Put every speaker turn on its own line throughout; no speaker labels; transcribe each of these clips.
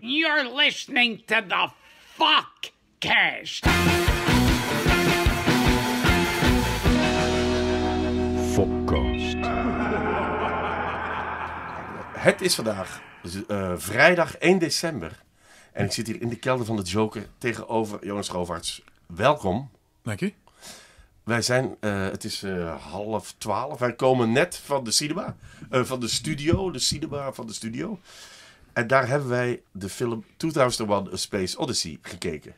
You're listening to the fuck cast.
Het is vandaag eh, vrijdag 1 december. En ik zit hier in de kelder van de Joker tegenover Jonas Rovarts. Welkom. Dank je. Wij zijn, eh, het is eh, half twaalf. Wij komen net van de cinema, van de studio, de cinema van de studio. En daar hebben wij de film 2001 A Space Odyssey gekeken.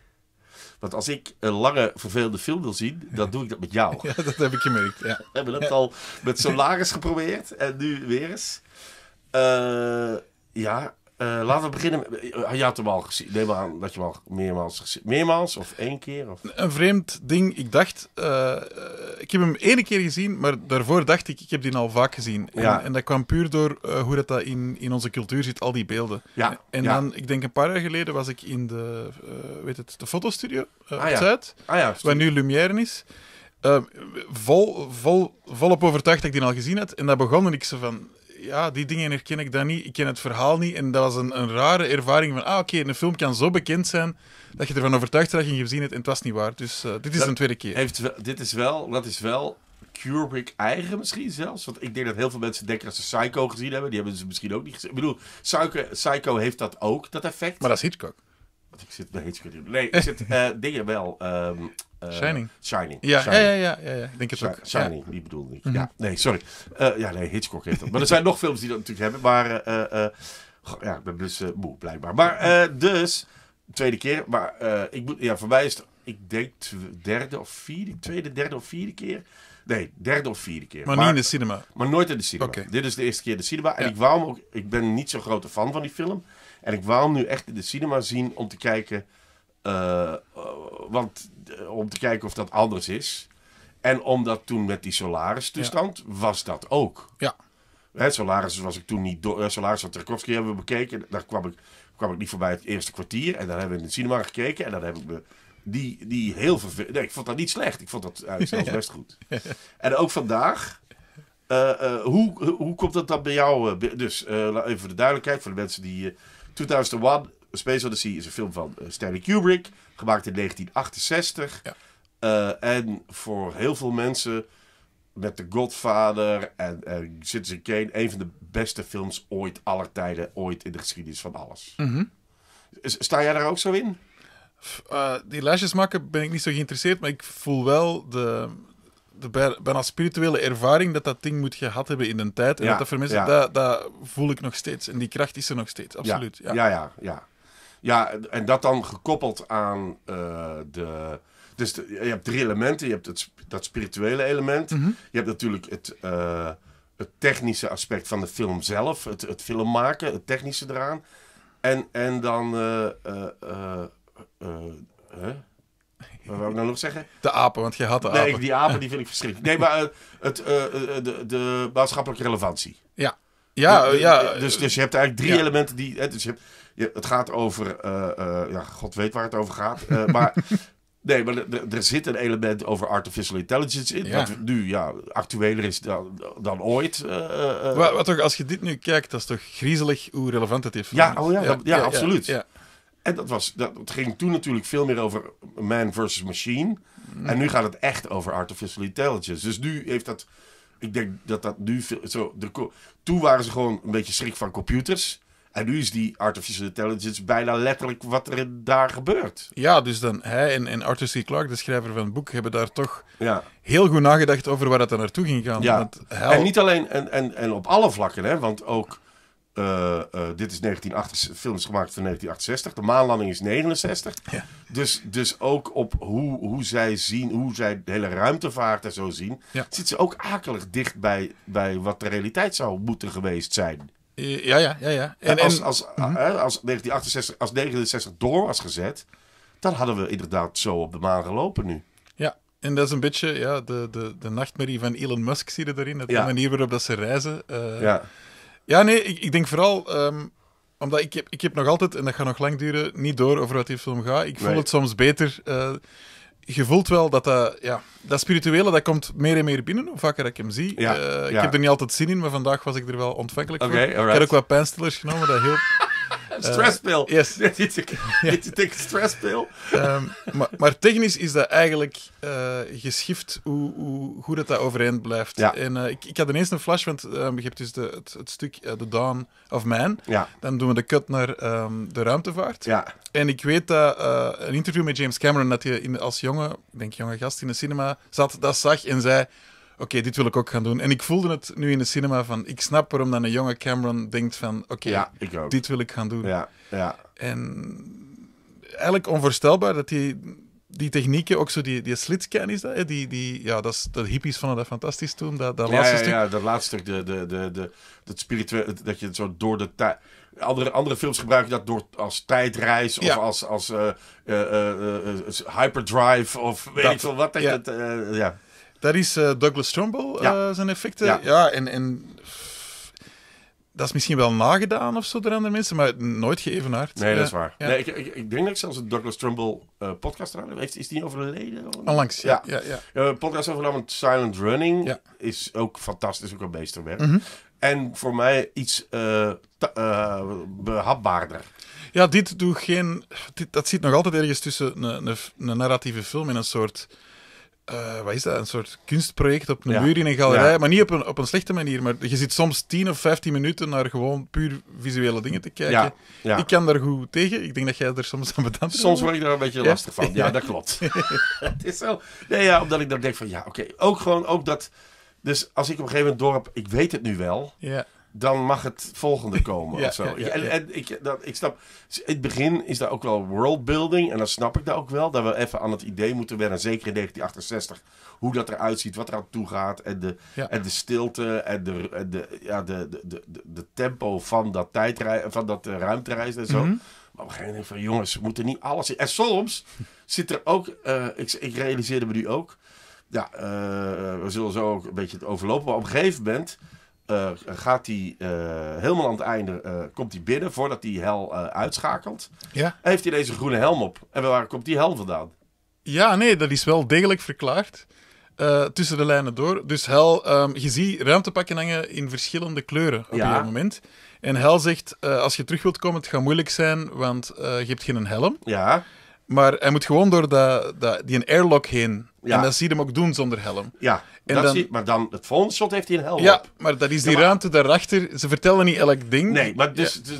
Want als ik een lange, vervelende film wil zien, dan doe ik dat met jou. Ja, dat heb ik gemerkt. Ja. we hebben het al met Solaris geprobeerd en nu weer eens. Eh, ja, eh, laten we beginnen. Eh, je had hem al gezien. Neem aan dat je hem al meermaals gezien Meermaals of één keer? Of?
Een vreemd ding. Ik dacht, eh, ik heb hem één keer gezien, maar daarvoor dacht ik, ik heb die al vaak gezien. En, ja. en dat kwam puur door hoe dat, dat in, in onze cultuur zit, al die beelden. Ja. En dan, ik denk een paar jaar geleden was ik in de, weet het, de fotostudio ah, op Zuid, ah waar nu Lumière is. Uh, vol, vol, volop overtuigd dat ik die al gezien had. En daar begon en ik ze van ja, die dingen herken ik dan niet. Ik ken het verhaal niet. En dat was een, een rare ervaring van, ah oké, een film kan zo bekend zijn dat je ervan overtuigd is dat je gezien hebt en het was niet waar.
Dus eh, dit is een tweede keer. Heeft, dit is wel, dat is wel Kubrick eigen misschien zelfs. Want ik denk dat heel veel mensen denken dat ze Psycho gezien hebben. Die hebben ze misschien ook niet gezien. Ik bedoel, Psycho, heeft dat ook, dat effect. Maar dat is Hitchcock. Want ik zit bij Hitchcock. Nee, ik zit uh, dingen wel. Ehm, eh, Shining. Shining. Ja, Ja, ja, ja, ja, ik denk het ook. Shining, die bedoelde ik. Mhm. Ja, nee, sorry. Eh, ja, nee, Hitchcock heeft dat. Maar er zijn nog films die dat natuurlijk hebben. Maar uh, goh, ja, ik ben dus moe, blijkbaar. Maar dus, tweede keer. Maar ik moet, ja, voor mij is het, ik denk, derde of vierde, tweede, derde of vierde keer. Nee, derde of vierde keer. Maar, niet in de cinema. Maar nooit in de cinema. Dit is de eerste keer in de cinema. En ik wou hem ook. Ik ben niet zo'n grote fan van die film. En ik wou hem nu echt in de cinema zien om te kijken eh, want eh, om te kijken of dat anders is. En omdat toen met die Solaris-toestand was dat ook. Ja. Hè, Solaris was ik toen niet door. Eh, Solaris van Tarkovsky hebben we bekeken. Daar kwam ik, kwam ik niet voorbij het eerste kwartier. En dan hebben we in de cinema gekeken. En dan heb ik me die, die heel vervelend. Nee, ik vond dat niet slecht. Ik vond dat eigenlijk zelfs best goed. En ook vandaag. hoe, hoe komt dat dan bij jou? dus even voor de duidelijkheid, voor de mensen die 2001 Space Odyssey is een film van eh, Stanley Kubrick, gemaakt in 1968. Ja. Eh, en voor heel veel mensen met The Godfather en, en Citizen Kane. Een van de beste films ooit, aller tijden, ooit in de geschiedenis van alles. Mhm. Sta jij daar ook zo in? Eh, die lijstjes maken ben ik niet zo
geïnteresseerd, maar ik voel wel de, de bijna spirituele ervaring dat dat ding moet gehad hebben in een tijd. En dat, dat dat, dat, voel ik nog steeds. En die kracht is er nog steeds, absoluut. ja, ja. ja.
ja ja, en dat dan gekoppeld aan eh, de. Dus je hebt drie elementen. Je hebt het, dat spirituele element. Mhm. Je hebt natuurlijk het, eh, het technische aspect van de film zelf. Het, het film maken, het technische eraan. En, en dan. Eh, wat wil ik nou nog zeggen? De apen, want je had de apen. Nee, die apen die vind ik verschrikkelijk. Nee, maar het, de, de maatschappelijke relevantie. Ja.
Ja, ja. Dus, dus
je hebt eigenlijk drie elementen die... dus je je, het gaat over, eh, eh, ja, god weet waar het over gaat. Eh, maar Nee, maar er zit een element over artificial intelligence in. Dat nu ja, actueler is dan, ooit. Uh, toch, als je dit nu kijkt, dat is toch griezelig hoe relevant het is. Ja, oh ja, ja, absoluut. En dat, was, dat, ging toen natuurlijk veel meer over man versus machine. En nu gaat het echt over artificial intelligence. Dus nu heeft dat. Ik denk dat dat nu. Veel, zo, toen waren ze gewoon een beetje schrik van computers. En nu is die artificial intelligence bijna letterlijk wat er daar gebeurt.
Ja, dus dan hij en, en Arthur C. Clarke, de schrijver van het boek, hebben daar toch ja. heel goed nagedacht over waar het dan naartoe ging gaan. Ja. En niet
alleen, en, en, en op alle vlakken, hè, want ook. Eh, eh, dit is 1968, film is gemaakt van 1968. De maanlanding is 69. Ja. Dus, dus ook op hoe, hoe zij zien, hoe zij de hele ruimtevaart en zo zien, ja. zit ze ook akelig dicht bij, bij wat de realiteit zou moeten geweest zijn.
Eh, ja, ja, ja. ja. En, als,
als, mhm. eh, als, als 1968, als 69 door was gezet, dan hadden we inderdaad zo op de maan gelopen nu.
Ja, en dat is een beetje ja, de, de, de nachtmerrie van Elon Musk, zie je erin. De manier waarop dat ze reizen. Eh, ja. ja, nee, ik, ik denk vooral... Ehm, omdat ik heb, ik heb nog altijd, en dat gaat nog lang duren, niet door over wat die film gaat. Ik voel het soms beter je voelt wel dat dat, ja, dat spirituele dat komt meer en meer binnen, hoe vaker ik hem zie. Eh, ik heb er niet altijd zin in, maar vandaag was ik er wel ontvankelijk voor. Ik heb ook wat pijnstillers genomen, dat heel stresspil. Eh, yes. Dit is stresspil. Ehm, maar, technisch is dat eigenlijk eh, geschift hoe, hoe hoe dat, dat overeind blijft. En eh, ik, ik had ineens een flash, want ehm, je hebt dus de, het, het stuk The Dawn of Man. Dan doen we de cut naar ehm, de ruimtevaart. Ja. En ik weet dat een interview met James Cameron, dat hij als jonge, ik denk jonge gast in de cinema zat, dat zag en zei oké, dit wil ik ook gaan doen. En ik voelde het nu in de cinema van, ik snap waarom dan een jonge Cameron denkt van, oké, dit wil ik gaan doen. Ja, ja. En eigenlijk onvoorstelbaar dat die, die technieken, ook zo die, die slitscan is dat, Die, die, ja, dat, is, de hippies vonden dat fantastisch toen, dat, dat ja, laatste ja, stuk. Ja, dat
laatste stuk, de, de, de, de, het spirituele, dat je het zo door de tijd... Andere, andere films gebruiken dat door, als tijdreis of als, als eh, eh, eh, hyperdrive of weet ik veel wat. Dat, ja. Dat, ja. Dat is eh, Douglas Trumbull eh, zijn effecten. Ja,
en, en dat is misschien wel nagedaan of zo door andere mensen, maar nooit geëvenaard. Nee, dat is waar. Nee,
ik, ik, denk dat ik zelfs een Douglas Trumbull uh, podcast eraan heeft. Is die overleden? Onlangs, ja. ja. podcast overnamen Silent Running is ook fantastisch, ook een meesterwerk. Mhm. En voor mij iets behapbaarder.
Ja, dit doet geen... Dit, dat zit nog altijd ergens tussen een, een, een narratieve film en een soort eh, wat is dat? Een soort kunstproject op een ja. muur in een galerij. Maar niet op een, op een slechte manier. Maar je zit soms 10 of 15 minuten naar gewoon puur visuele dingen te kijken. Ja. Ik kan
daar goed tegen. Ik denk dat jij
er soms aan bedankt
Soms word ik daar een beetje lastig van. Ja, dat klopt. het is zo. Nee, ja, omdat ik dan denk van ja, oké. Ook gewoon ook dat. Dus als ik op een gegeven moment heb. Ik weet het nu wel. Ja dan mag het volgende komen. ja, of zo. en, en, ik, dat, ik snap, het begin is daar ook wel worldbuilding. En dat snap ik daar ook wel. Dat we even aan het idee moeten wennen. Zeker in 1968. Hoe dat eruit ziet, wat er aan toe gaat. En de, en de stilte en, de, en de, ja, de, de, de, de tempo van dat, tijdrij, van dat eh, ruimtereis en zo. Mhm. Maar op een gegeven moment van jongens, we moeten niet alles En soms zit er ook, eh, ik, ik realiseerde me nu ook. Ja, eh, we zullen zo ook een beetje het overlopen. Maar op een gegeven moment eh, gaat hij eh, helemaal aan het einde, eh, komt hij binnen voordat hij hel uitschakelt. Ja. En heeft hij deze groene helm op. En waar komt die helm vandaan? Ja, nee, dat
is wel degelijk verklaard. tussen de lijnen door. Dus Hel, ehm, je ziet ruimtepakken hangen in verschillende kleuren op ja. moment. En Hel zegt, als je terug wilt komen, het gaat moeilijk zijn, want je hebt geen helm. Ja. Maar hij moet gewoon door die een airlock heen. En dat zie je hem ook doen zonder helm. Ja, maar
dan het volgende shot heeft hij een helm ja, maar dat is die ruimte
daarachter. Ze vertellen niet elk ding. Nee, maar dus,
dus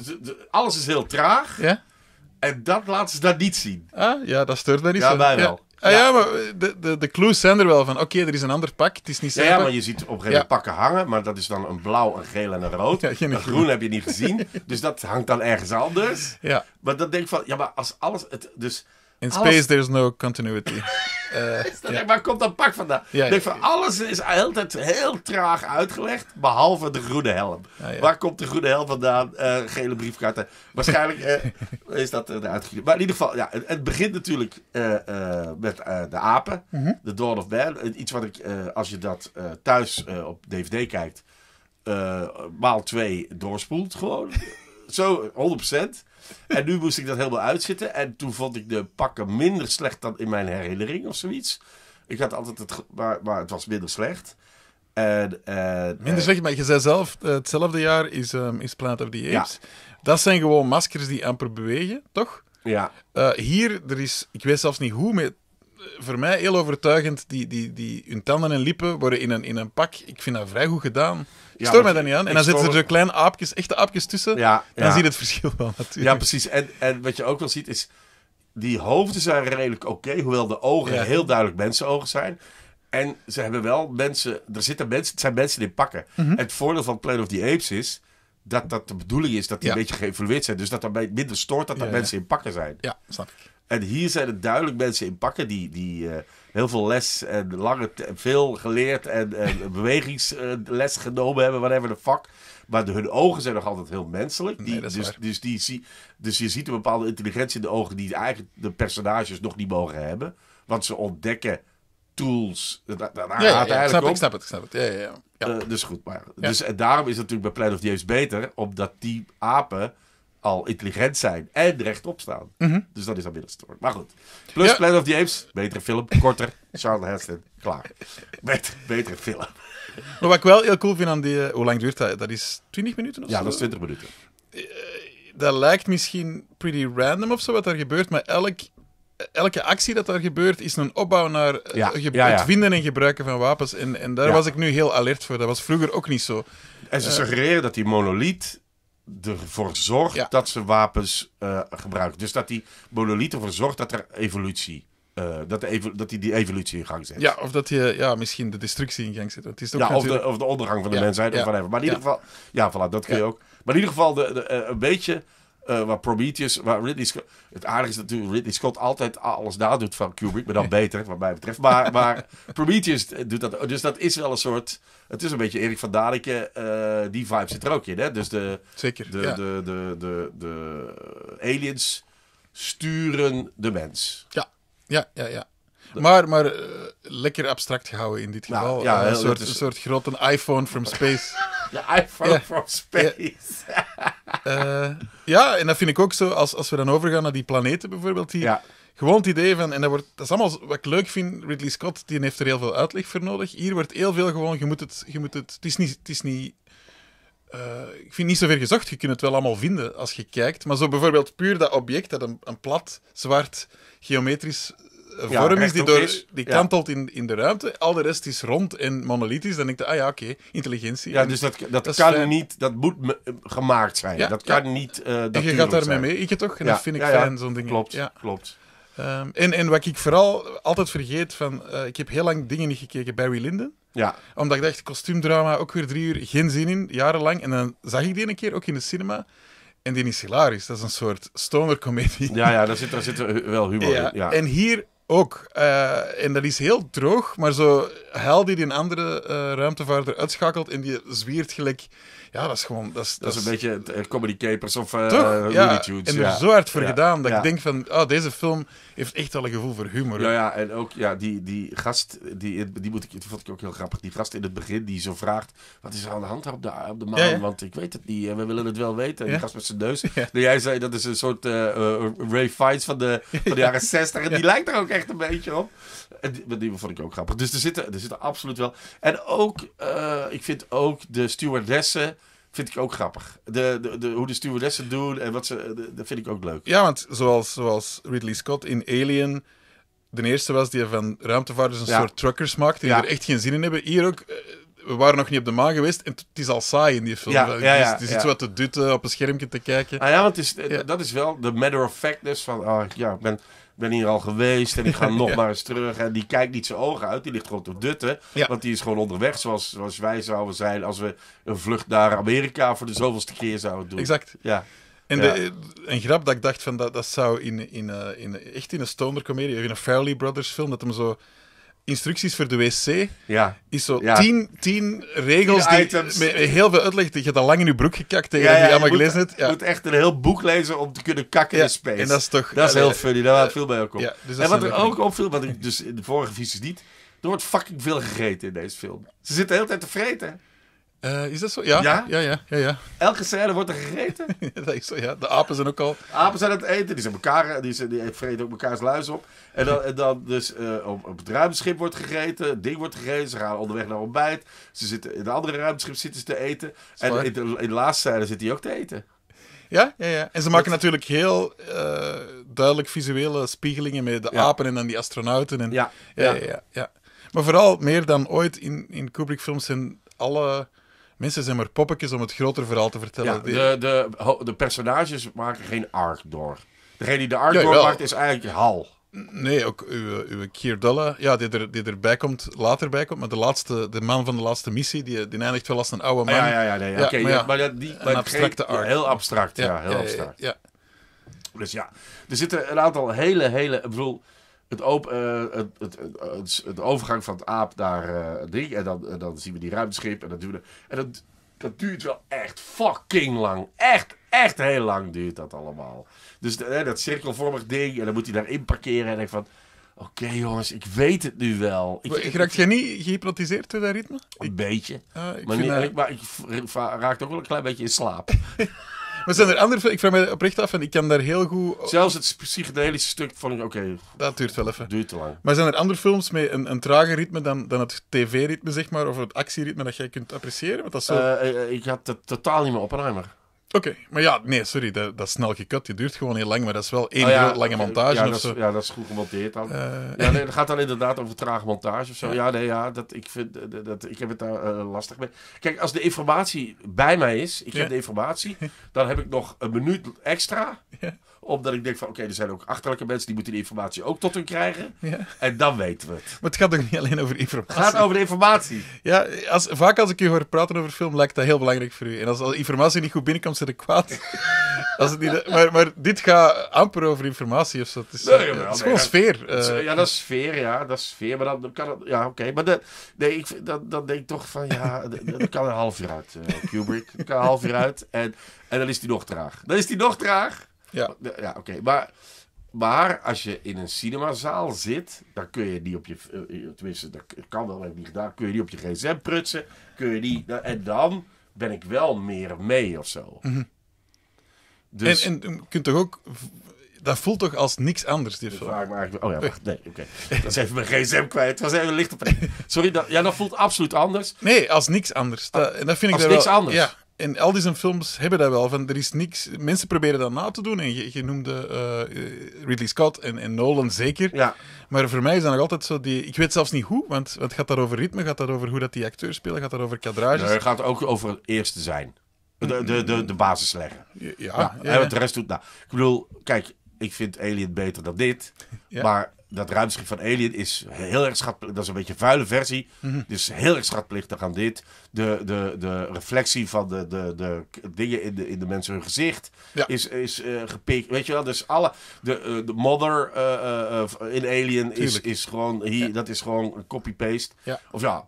alles is heel traag. Ja? En dat laten ze dat niet zien. Ah, ja, dat steurt
niet ja, Wij wel. Ah, ja. maar de, de, de clues zijn er wel van. Oké, er is een ander pak. Het is niet zo. Ja, maar je ziet op een gegeven moment
pakken hangen. Maar dat is dan een blauw, een geel en een rood. een groen heb je niet gezien. dus dat hangt dan ergens anders. Ja. Maar dan denk ik van... Ja, maar als alles... Het, dus in alles... space
there's no continuity.
Eh, waar komt dat pak vandaan? van, alles is altijd heel traag uitgelegd, behalve de groene helm. Waar komt de groene helm vandaan? Eh, gele briefkaarten. Waarschijnlijk eh, is dat eruit uitgelegd. Maar in ieder geval, ja, het, begint natuurlijk met de apen, mhm. de mm Dawn of Man. Iets wat ik, als je dat thuis op DVD kijkt, maal twee doorspoelt gewoon. Zo, 100%. En nu moest ik dat helemaal uitzitten. En toen vond ik de pakken minder slecht dan in mijn herinnering of zoiets. Ik had altijd het. Maar, maar het was minder slecht. En, minder eh, slecht,
maar je zei zelf: eh, hetzelfde jaar is, um, is Planet of the Apes. Dat zijn gewoon maskers die amper bewegen, toch? Ja. Eh, hier, er is, ik weet zelfs niet hoe, maar voor mij heel overtuigend. Die, die, die, hun tanden en lippen worden in een, in een pak. Ik vind dat vrij goed gedaan.
Ik stoor mij daar niet aan. En dan zitten er kleine aapjes, echte aapjes tussen. Ja, dan zie je het verschil wel natuurlijk. Ja, precies. En, en wat je ook wel ziet is... Die hoofden zijn redelijk oké, hoewel de ogen heel duidelijk mensenogen zijn. En ze hebben wel mensen... Er zitten mensen... Het zijn mensen die pakken. Mhm. En Het voordeel van Planet of the Apes is... Dat dat de bedoeling is dat die een beetje geëvolueerd zijn. Dus dat daarmee minder stoort dat er mensen in pakken zijn. Ja, snap ik. En hier zijn het duidelijk mensen in pakken die, die eh, heel veel les en lange veel geleerd en, bewegingsles genomen hebben, whatever the fuck. Maar de, hun ogen zijn nog altijd heel menselijk. Die, dus, dus, die, zie, dus je ziet een bepaalde intelligentie in de ogen die eigenlijk de personages nog niet mogen hebben. Want ze ontdekken tools. ja, ik snap, het, ik snap het, Ja, ja, ja. Eh, dus goed, maar. Dus, en daarom is het natuurlijk bij Planet of the Apes beter, omdat die apen al intelligent zijn en rechtop staan. Mhm. Dus dat is dan weer Maar goed. Plus ja. Planet of the Apes, betere film, korter. Charles Heston, klaar. Met betere film.
Maar wat ik wel heel cool vind aan die... Eh, hoe lang duurt dat? Dat is 20 minuten of zo? Ja, dat is 20 minuten. Eh, dat lijkt misschien pretty random of zo wat er gebeurt, maar elk elke actie dat daar gebeurt, is een opbouw naar eh, het vinden en gebruiken van wapens. En, en daar was ik
nu heel alert voor. Dat was vroeger ook niet zo. En ze suggereren dat die monolith ervoor zorgt dat ze wapens uh, gebruiken. Dus dat die monolith ervoor zorgt dat er evolutie. Uh, dat, de dat die, die evolutie in gang zet.
Ja, of dat hij ja, misschien de destructie in gang zet. Het is ook natuurlijk... of, de, of de ondergang van de mensheid of whatever. Maar in ieder geval, ja, voilà, dat kun je ook.
Maar in ieder geval de, de, eh, een beetje eh, waar Prometheus, waar Ridley Scott... Het aardige is natuurlijk, Ridley Scott altijd alles doet van Kubrick, maar dan beter, wat mij betreft. Maar, maar Prometheus doet dat. Dus dat is wel een soort... Het is een beetje Erik van Daniken, eh, die vibe zit er ook in, hè? Dus de... Zeker, de, de, de, de aliens sturen de mens. Ja, ja, ja, ja. Maar,
maar eh, lekker abstract gehouden in dit nou, geval. ja, eh, een, soort, een soort grote iPhone from space. De iPhone from space. Eh, ja, en dat vind ik ook zo, als, als we dan overgaan naar die planeten bijvoorbeeld, hier, Gewoon het idee van, en dat, wordt, dat is allemaal wat ik leuk vind. Ridley Scott die heeft er heel veel uitleg voor nodig. Hier wordt heel veel gewoon, je moet het, je moet het, het is niet, het is niet ik vind het niet zover gezocht. Je kunt het wel allemaal vinden als je kijkt. Maar zo bijvoorbeeld puur dat object dat een, een plat, zwart, geometrisch een vorm is die, door, die kantelt in, in de ruimte. Al de rest is rond en monolithisch. Dan denk ik, ah ja, oké, intelligentie. Ja, dus dat, dat, kan niet,
dat moet eh, gemaakt zijn. dat kan niet. Uh, en je gaat daarmee mee, ik toch? En dat vind ik fijn, zo'n ding. Klopt, klopt.
Ehm, en, wat ik vooral altijd vergeet, van, eh, ik heb heel lang dingen niet gekeken, Barry Linden. Ja. Omdat ik dacht, kostuumdrama, ook weer drie uur, geen zin in, jarenlang. En dan zag ik die een keer, ook in de cinema. En die is hilarisch. Dat is een soort
stoner comedie. Ja, ja daar, zit, daar wel humor in. Ja. En
hier ook. Eh, en dat is heel droog, maar zo hel die die een andere uh, ruimtevaarder uitschakelt en die zwiert gelijk ja, dat is gewoon... Dat is, dat, is een
beetje eh, Comedy Capers of uh, ja, en er zo hard voor gedaan dat ik denk
van... Oh, deze film heeft echt wel een gevoel voor humor. Ja,
ja en ook ja, die, die gast, die, die, moet ik, vond ik ook heel grappig. Die gast in het begin die zo vraagt... Wat is er aan de hand op de, op de maan? Want ik weet het niet. Eh, we willen het wel weten. En die gast met zijn neus. En jij zei, dat is een soort Ray Fiennes van de, van de jaren 60. En die lijkt er ook echt een beetje op. En die, vond ik ook grappig. Dus er zitten, er zitten absoluut wel... En ook, ik vind ook de stewardessen vind ik ook grappig. De, de, de, hoe de stewardessen doen en wat ze. Dat vind ik ook leuk.
Ja, want zoals, zoals Ridley Scott in Alien. De eerste was die van ruimtevaarders een soort truckers maakt. Die er echt geen zin in hebben. Hier ook. Eh, we waren nog niet op de maan geweest en het
is al saai in die film. Ja, ja, ja het is, iets wat
te dutten op een schermpje te kijken. Ah ja, want het is,
dat is wel de matter of factness van. Oh, ja, ik ben ben hier al geweest en ik ga nog maar eens terug. En die kijkt niet zijn ogen uit, die ligt gewoon te dutten. Want die is gewoon onderweg, zoals, zoals wij zouden zijn als we een vlucht naar Amerika voor de zoveelste keer zouden doen. Exact. Ja. En de, een grap dat
ik dacht van dat, dat zou in, in, eh, in, echt in een stoner comedie, in een Fairly Brothers film, dat hem zo instructies voor de wc. Ja. Is zo Tien, tien regels tien die met, heel veel uitleg. Je hebt al lang in je broek gekakt tegen ja, ja, die allemaal gelezen hebt.
Je moet echt een heel boek lezen om te kunnen kakken in space. En dat is toch... Dat is heel funny. Daar uh, eh, veel bij ook op. Dus en wat er ook opviel, wat ik dus in de vorige visies niet... Er wordt fucking veel gegeten in deze film. Ze zitten de hele tijd te vreten. Eh, is dat zo? Ja. Ja? Ja, ja, Elke scène wordt er gegeten? dat is zo, ja. De apen zijn ook al... Apen zijn aan het eten. Die, zijn elkaar, die, zijn, die vreten ook mekaars luis op. En dan, en dan dus eh, op, op, het ruimteschip wordt gegeten. Het ding wordt gegeten. Ze gaan onderweg naar ontbijt. Ze zitten, in de andere ruimteschip zitten ze te eten. En in de, in laatste scène zit hij ook te eten.
Ja, ja, ja. En ze maken natuurlijk heel eh, duidelijk visuele spiegelingen met de apen en dan die astronauten. En, ja. Ja, ja. ja, ja. Maar vooral meer dan ooit in, in Kubrick-films zijn alle Mensen zijn maar poppetjes om het groter verhaal te vertellen.
de, de, de personages maken geen arc door. Degene die de arc ja, maakt is eigenlijk Hal. Nee, ook uw, uw Kierdella, ja,
die, er, die erbij komt, later bij komt. Maar de, laatste, de man van de laatste missie, die, die eindigt wel als een oude man. Ah, ja, ja, ja. maar, die, een abstracte arc. heel abstract, ja. heel abstract. ja.
Dus ja, er zitten een aantal hele, hele... Ik bedoel, eh, het, het, het, het, overgang van het aap naar eh, ding. En dan, dan zien we die ruimteschip. En, dat, en dat, dat duurt wel echt fucking lang. Echt, echt heel lang duurt dat allemaal. Dus dat cirkelvormig ding. En dan moet hij daarin parkeren. En ik van... Oké jongens, ik weet het nu wel. Ik, ik raak jij niet gehypnotiseerd door eh, dat ritme? Een beetje. Ah, ik maar, ik raak toch wel een klein beetje in slaap. Maar zijn er andere Ik vraag me oprecht af en ik kan daar heel goed... Zelfs het psychedelische stuk van... Oké, dat duurt wel even. Duurt te lang.
Maar zijn er andere films met een, een trager ritme dan, dan het tv-ritme, zeg maar, of het actieritme dat jij kunt appreciëren? Want dat zo... Eh, eh, ik had het totaal niet meer opruimen. Oké, maar ja, nee, sorry, dat, dat snel gekut. Die duurt gewoon heel lang, maar dat is wel één heel oh lange montage ja, of dat zo. Is, ja, dat is goed gemonteerd dan. Eh, ja, nee, dat
gaat dan inderdaad over trage montage of zo. Ja, nee, ja, dat, ik, vind, dat, ik heb het daar eh, lastig mee. Kijk, als de informatie bij mij is, ik heb de informatie, dan heb ik nog een minuut extra omdat ik denk van, oké, er zijn ook achterlijke mensen... die moeten die informatie ook tot hun krijgen. Ja. En dan weten we het.
Maar het gaat toch niet alleen over informatie? Het gaat over informatie. Ja, als, vaak als ik u hoor praten over film... lijkt dat heel belangrijk voor u. En als, informatie niet goed binnenkomt, zit ik kwaad. als niet, maar, maar dit gaat amper over informatie of zo. Het is, nee, ja, is gewoon eh. sfeer. ja, dat is
sfeer, ja. Dat is sfeer, maar dan, kan het... Ja, oké. Maar de, nee, ik, dan, denk ik toch van, ja, dat kan een half uur uit, eh, Kubrick. kan een half uur uit. En, en dan is die nog traag. Dan is die nog traag. Ja, ja oké. Maar, maar als je in een cinemazaal zit, dan kun je die op je. Eh, eh, tenminste, dat kan wel, heb ik niet gedaan. Kun je die op je gsm prutsen. Kun je die, nou, en dan ben ik wel meer mee of zo. Mm -hmm.
dus, en, en kunt toch ook
dat voelt toch als niks anders, die vraag maar Oh ja, wacht. Nee, oké. Dat is even mijn gsm
kwijt. Het was even licht op. Sorry, dat, ja, dat voelt absoluut anders. Nee, als niks anders. Ah, en dat vind ik als niks wel, anders. Ja en al die films hebben dat wel. Van, er is niks, mensen proberen dat na te doen. En je, noemde eh, Ridley Scott en, en Nolan zeker. Ja. Maar voor mij is dat nog altijd zo. Die, ik weet zelfs niet hoe, want het gaat daar over ritme, gaat dat over hoe dat die acteurs spelen, gaat dat over kadrages. het
gaat ook over het eerste zijn. De, de, de, basis leggen. Ja, En nou, wat de rest doet. Nou, ik bedoel, kijk, ik vind Alien beter dan dit. Maar dat ruimteschip van Alien is heel erg schatplichtig. Dat is een beetje een vuile versie. Mhm. Dus heel erg schatplichtig aan dit. De, de, de reflectie van de, de, de dingen in de, in de mensen hun gezicht is, is uh, gepikt. Weet je wel, dus alle... De, uh, de modder eh, in Alien is, is gewoon... Hier, Dat is gewoon copy-paste. Ja. Of ja,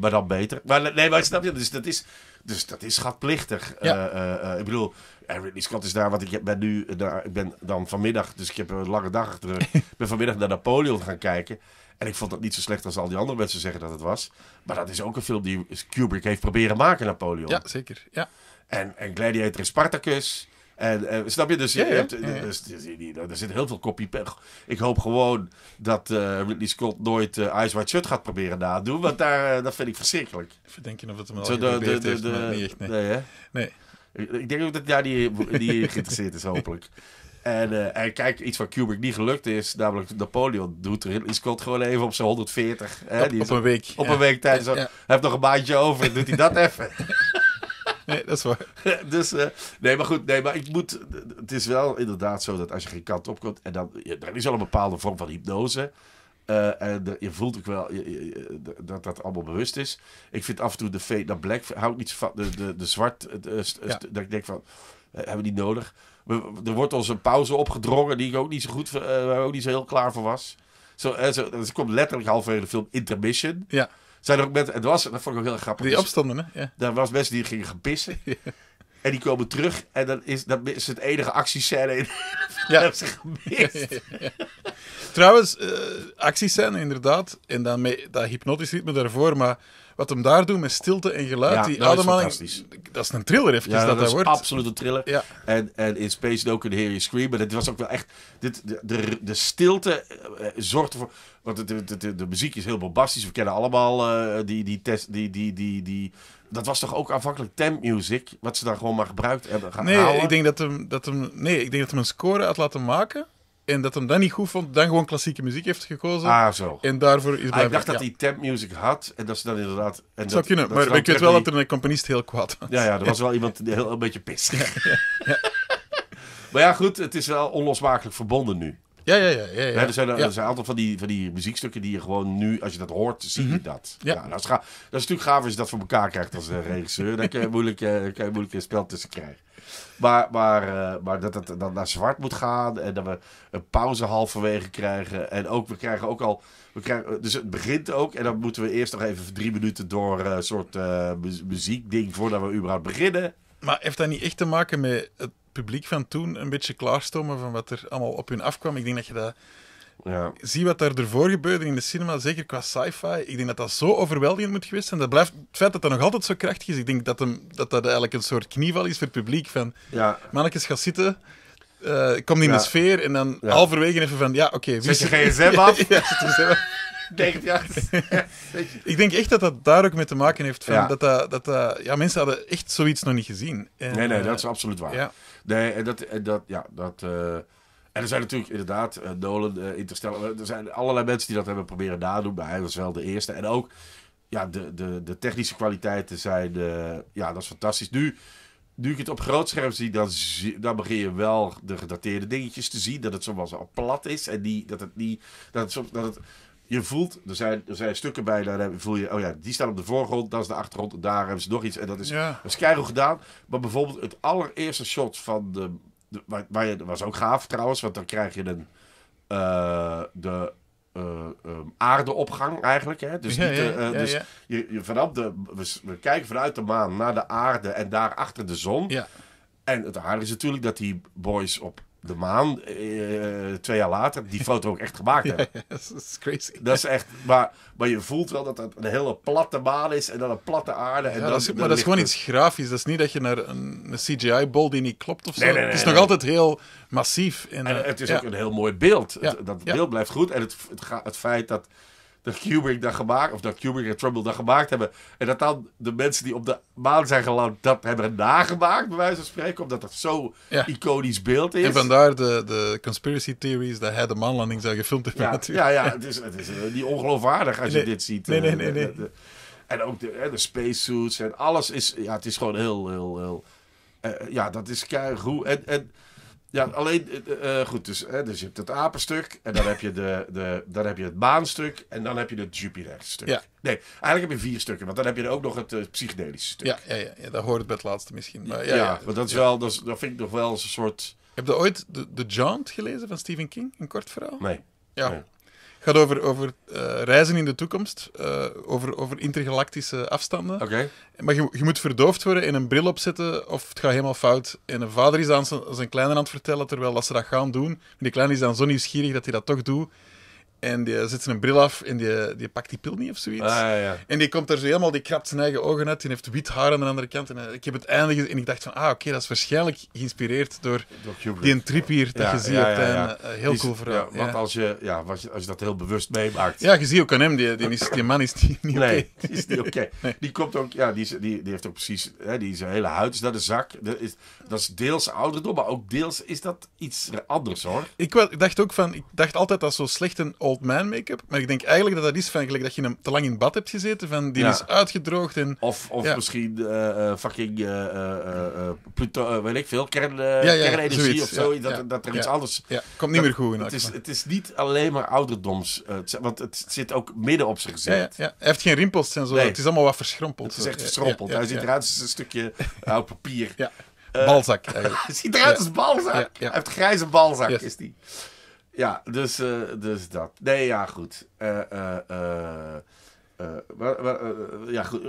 maar dan beter. Maar nee, maar snap je? Dus dat is... Dus dat is schatplichtig. Eh, eh, eh, ik bedoel, Ridley Scott is daar, want ik ben nu, daar, ik ben dan vanmiddag, dus ik heb een lange dag achter Ik ben vanmiddag naar Napoleon gaan kijken. En ik vond dat niet zo slecht als al die andere mensen zeggen dat het was. Maar dat is ook een film die Kubrick heeft proberen maken, Napoleon. Ja, zeker. Ja. En, en Gladiator en Spartacus. En, eh, snap je? Dus, er eh, dus, dus, zit heel veel kopie. Ik hoop gewoon dat eh, Ridley Scott nooit uh, Ice White Shut gaat proberen na te doen, Want daar, dat vind ik verschrikkelijk. Even of het hem al heeft, niet nee. Nee, Ik denk ook dat daar niet, geïnteresseerd is, hopelijk. En, en, kijk, iets wat Kubrick niet gelukt is, namelijk Napoleon, doet Ridley Scott gewoon even op zijn 140. Hè, op, die op, een week. Op een week tijd. heeft nog een maandje over, doet hij dat even nee, dat is waar. dus, eh, nee, maar goed, nee, maar ik moet. Het is wel inderdaad zo dat als je geen kant op komt. En dan, er is al een bepaalde vorm van hypnose. Eh, en je voelt ook wel je, dat dat allemaal bewust is. Ik vind af en toe de fade naar black. Hou ik niet van. De, de, de zwart. Eh, dat ik denk van. hebben we niet nodig. We, er wordt ons een pauze opgedrongen. die ik ook niet zo goed. Uh, waar ook niet zo heel klaar voor was. Zo, uh, zo, dus komt letterlijk halverwege de film Intermission. Ja. Zijn ook met, het was, dat vond ik ook heel grappig. Die opstanden. Dus hè? Ja. Daar was best die gingen gepissen. En die komen terug en dan is, dat is het enige actiescène in ja. ze gemist. Trouwens, uh, actiescène inderdaad.
En dan met dat hypnotisch ritme daarvoor, maar wat hem daar doen met stilte en geluid, ja, die dat ademhaling, is dat is een thriller Even ja, dat, dat, wordt. absoluut een thriller. Ja.
En, en in Space ook een Hear Scream, maar dat was ook wel echt, dit, de, de, de stilte eh, zorgt ervoor, want de, de, de, de, muziek is heel bombastisch, we kennen allemaal eh, die, die, test, die, die, die, die dat was toch ook aanvankelijk temp music, wat ze daar gewoon maar gebruikt hebben gaan Nee, ik
denk dat hem, dat hem, nee, ik denk dat hem een score had laten maken. En dat hem dat niet goed vond, dan gewoon klassieke muziek heeft gekozen. Ah, zo. En daarvoor is ah, blijven... ik dacht dat hij
temp music had. En dat ze dan inderdaad... En dat, kunnen, maar ik weet wel dat er
een componist heel kwaad was. Ja, ja, er was
wel iemand die heel, een beetje pist. Maar ja, goed, het is wel onlosmakelijk verbonden nu. Ja, ja, ja. ja, ja. er, zijn, altijd van die, van die muziekstukken die je gewoon nu, als je dat hoort, zie je mhm. dat. Ja. dat, is dat, is natuurlijk gaaf als je dat voor elkaar krijgt als eh, regisseur. Dan kun moeilijk, eh, kun je moeilijk een spel tussen krijgen. Maar, maar, maar eh, dat het dan naar zwart moet gaan en dat we een pauze halverwege krijgen. En ook, we krijgen ook al. We krijgen, eh, dus het begint ook en dan moeten we eerst nog even drie minuten door eh, een uh, soort uh, muziekding voordat we überhaupt beginnen.
Maar heeft dat niet echt te maken met het publiek van toen een beetje klaarstomen van wat er allemaal op hun afkwam? Ik denk dat je dat ja. Zie wat daar ervoor gebeurde in de cinema, zeker qua sci-fi. Ik denk dat dat zo overweldigend moet geweest zijn. Dat blijft, het feit dat dat nog altijd zo krachtig is, ik denk dat hem, dat, dat eigenlijk een soort knieval is voor het publiek. Van, ja. Mannetjes, gaan zitten, uh, kom in ja. de sfeer en dan ja. halverwege even van, ja, oké. Zet je gsm af? ja, zet je ik denk echt dat dat daar ook mee te maken heeft. Van Dat, dat, dat, ja, mensen hadden echt zoiets nog niet gezien. nee, nee, eh, dat is absoluut waar. Ja.
Eh, dat, dat, ja, dat, en er zijn natuurlijk inderdaad uh, Nolan, eh, Interstellar. Er zijn allerlei mensen die dat hebben proberen nadoen. Maar hij was wel de eerste. En ook ja, de, de, de technische kwaliteiten zijn... Eh, ja, dat is fantastisch. Nu, nu ik het op groot scherm zie, dan, zie, begin je wel de gedateerde dingetjes te zien. Dat het soms al plat is. En die, dat het niet... Dat dat je voelt, er zijn, er zijn stukken bij, daar voel je, oh ja, die staan op de voorgrond, dat is de achtergrond, daar hebben ze nog iets. En dat is, ja. gedaan. Maar bijvoorbeeld het allereerste shot van de waar, dat was ook gaaf trouwens, want dan krijg je een, eh, de eh, ehm, aardeopgang eigenlijk. Hè? Dus, niet, eh, dus Je, je vanaf de, we, we, kijken vanuit de maan naar de aarde en daarachter de zon. En het haar is natuurlijk dat die boys op de maan eh, twee jaar later die foto ook echt gemaakt hebben. dat is crazy. Dat is echt, maar, maar je voelt wel dat het een hele platte maan is en dan een platte aarde. En dat maar dat is gewoon iets
grafisch. Dat is niet dat je naar een, een CGI-bol die niet klopt of zo. Nee, nee, het is nog altijd heel massief.
En, het eh, is ook een heel mooi beeld. dat beeld blijft goed. En het, het, het feit dat dat Kubrick dat gemaakt, of dat Kubrick en Trumbull dat gemaakt hebben. En dat dan de mensen die op de maan zijn geland, dat hebben nagemaakt, bij wijze van spreken. Omdat dat zo'n iconisch beeld is. En vandaar de,
de conspiracy theories dat hij de maanlanding zou gefilmd hebben. Ja, ja, ja het is,
het is eh, niet ongeloofwaardig als je dit ziet. Nee, eh, nee, nee. en ook de, de spacesuits en alles is, ja, het is gewoon heel, heel, heel. Eh, ja, dat is keihard. En, en ja, alleen eh, eh, eh, goed. Dus, hè, dus je hebt het apenstuk. En dan heb, je de, de, dan heb je het baanstuk En dan heb je het Jupiterstuk. Ja. Nee, eigenlijk heb je vier stukken. Want dan heb je ook nog het psychedelische stuk. Ja, ja, ja, daar hoort het bij het laatste misschien. Maar ja, ja, dat, is wel, dat, dat vind ik nog wel een soort. Heb je ooit de, de
Jaunt gelezen van Stephen King? Een kort verhaal? Nee. Ja, gaat over, over eh, reizen in de toekomst, eh, over, over intergalactische afstanden. Oké. Maar je, je moet verdoofd worden en een bril opzetten of het gaat helemaal fout. En een vader is aan zijn, zijn kleine aan het vertellen terwijl dat ze dat gaan doen. En die kleine is dan zo nieuwsgierig dat hij dat toch doet. En die zet zijn bril af en die, die pakt die pil niet of zoiets. Ah, ja, ja. En die komt daar zo helemaal, die krapt zijn eigen ogen uit. Die heeft wit haar aan de andere kant. En eh, ik heb het einde en ik dacht van, ah oké, dat is waarschijnlijk geïnspireerd door, door die trip hier ja, dat je ziet op Heel cool verhaal. want
als je, ja, als, als je dat heel bewust meemaakt... Ja, je ziet ook aan hem, die, die, die man is niet, niet oké. is oké. Die komt ook, ja, die, die, die heeft ook precies, hè, die zijn hele huid is dat een zak. Dat is, dat is deels ouderdom, maar ook deels is dat iets anders hoor.
Ik, dacht ook van, ik dacht altijd dat zo slecht een old man make-up. Maar ik denk eigenlijk dat dat is van gelijk dat je hem te lang in bad hebt gezeten. Van die is
uitgedroogd. En, of of misschien eh, eh, fucking uh, Pluto, weet ik veel, kernenergie of zo. Dat, dat, er iets anders. komt niet meer goed. In het is, het is niet alleen maar ouderdoms. want het zit ook midden op zijn gezicht. Hij heeft
geen rimpels en zo. Het is allemaal wat verschrompeld. Het is echt verschrompeld. Hij ziet eruit als een stukje
oud papier. Ja. balzak. Hij ziet eruit als balzak. Hij heeft grijze balzak, is die. Ja, dus, eh, dus dat. Nee, ja, goed. Eh, eh, ja, goed.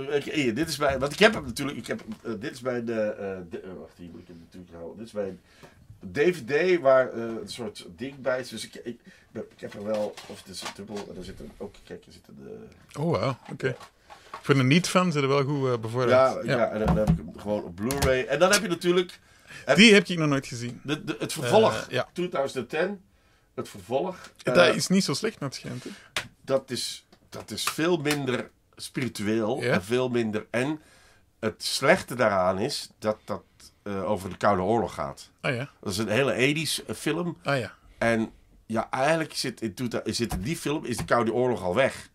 dit is bij. Want ik heb hem natuurlijk. Ik heb, dit is bij de. wacht, hier moet ik hem natuurlijk houden. Dit is bij DVD waar een soort ding bij is. Dus ik, ik, ik heb er wel. Of het is een dubbel. En er zitten ook. Oh, kijk, er zitten de.
Oh, wow. Oké. Okay. Voor een niet-fan er wel goed bevorderd. Ja, ja, en dan, heb ik hem gewoon op Blu-ray.
En dan heb je natuurlijk. Heb, Die heb ik nog nooit gezien. het vervolg, ja. 2010 het vervolg. Uh, dat eh, is
niet zo slecht, naar schijnt.
Dat, is, dat is veel minder spiritueel en veel minder. En het slechte daaraan is dat dat eh, over de Koude Oorlog gaat. Oh, ja. Dat is een hele edisch eh, film. Oh, ja. En ja, eigenlijk zit in, zit in die film is de Koude Oorlog al weg.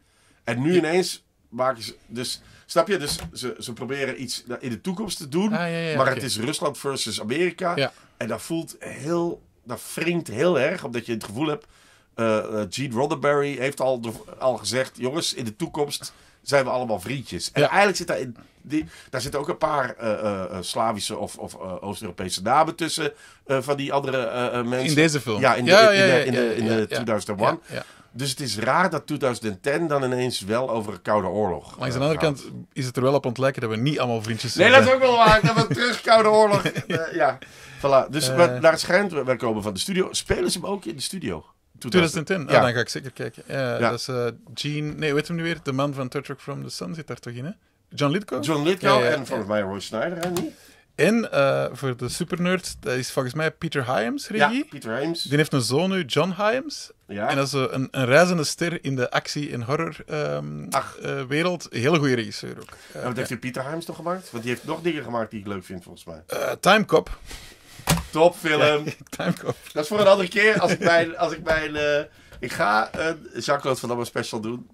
En nu ineens maken ze. Dus, snap je? Dus ze, ze proberen iets in de toekomst te doen. Ah, ja, ja, maar het is Rusland versus Amerika. En dat voelt heel dat wringt heel erg, omdat je het gevoel hebt. Uh, Gene Roddenberry heeft al, al gezegd: jongens, in de toekomst zijn we allemaal vriendjes. En eigenlijk zit daar, in, die, daar zitten ook een paar eh, Slavische of, of Oost-Europese namen tussen van die andere mensen. In deze film? Ja, in de, in de, in de, in de 2001. Dus het is raar dat 2010 dan ineens wel over een koude oorlog. Maar aan de eh, andere kant is het er wel op ontlijken dat we niet allemaal vriendjes zijn. Nee, dat is ook wel waar. dat we terug koude oorlog. uh, ja, voilà. Dus uh, het schijnt, wij komen van de studio. Spelen ze hem ook in de studio? 2010, ah, Ja. dan ga ik zeker kijken. Dat is
Gene, nee, weet hem nu weer? De man van Turk from the Sun zit daar toch in, hè? John Lithgow? John Lithgow en volgens mij Roy Snyder, hè? Niet? En eh, voor de supernerd, dat is volgens mij Peter Hyams regie. Ja, Peter Hyams. Die heeft een zoon nu, John Hyams. Ja. En dat is eh, een, een reizende ster in de actie- en horrorwereld.
Ehm, eh, um, Heel goede regisseur ook. Uh, wat heeft u Peter Hyams toch gemaakt? Want die heeft nog dingen gemaakt die ik leuk vind, volgens mij. Time Cop. Top film. time Cop. Dat is voor een andere keer. Als ik mijn... Als ik, mijn ik ga een Jean-Claude Van Damme special doen.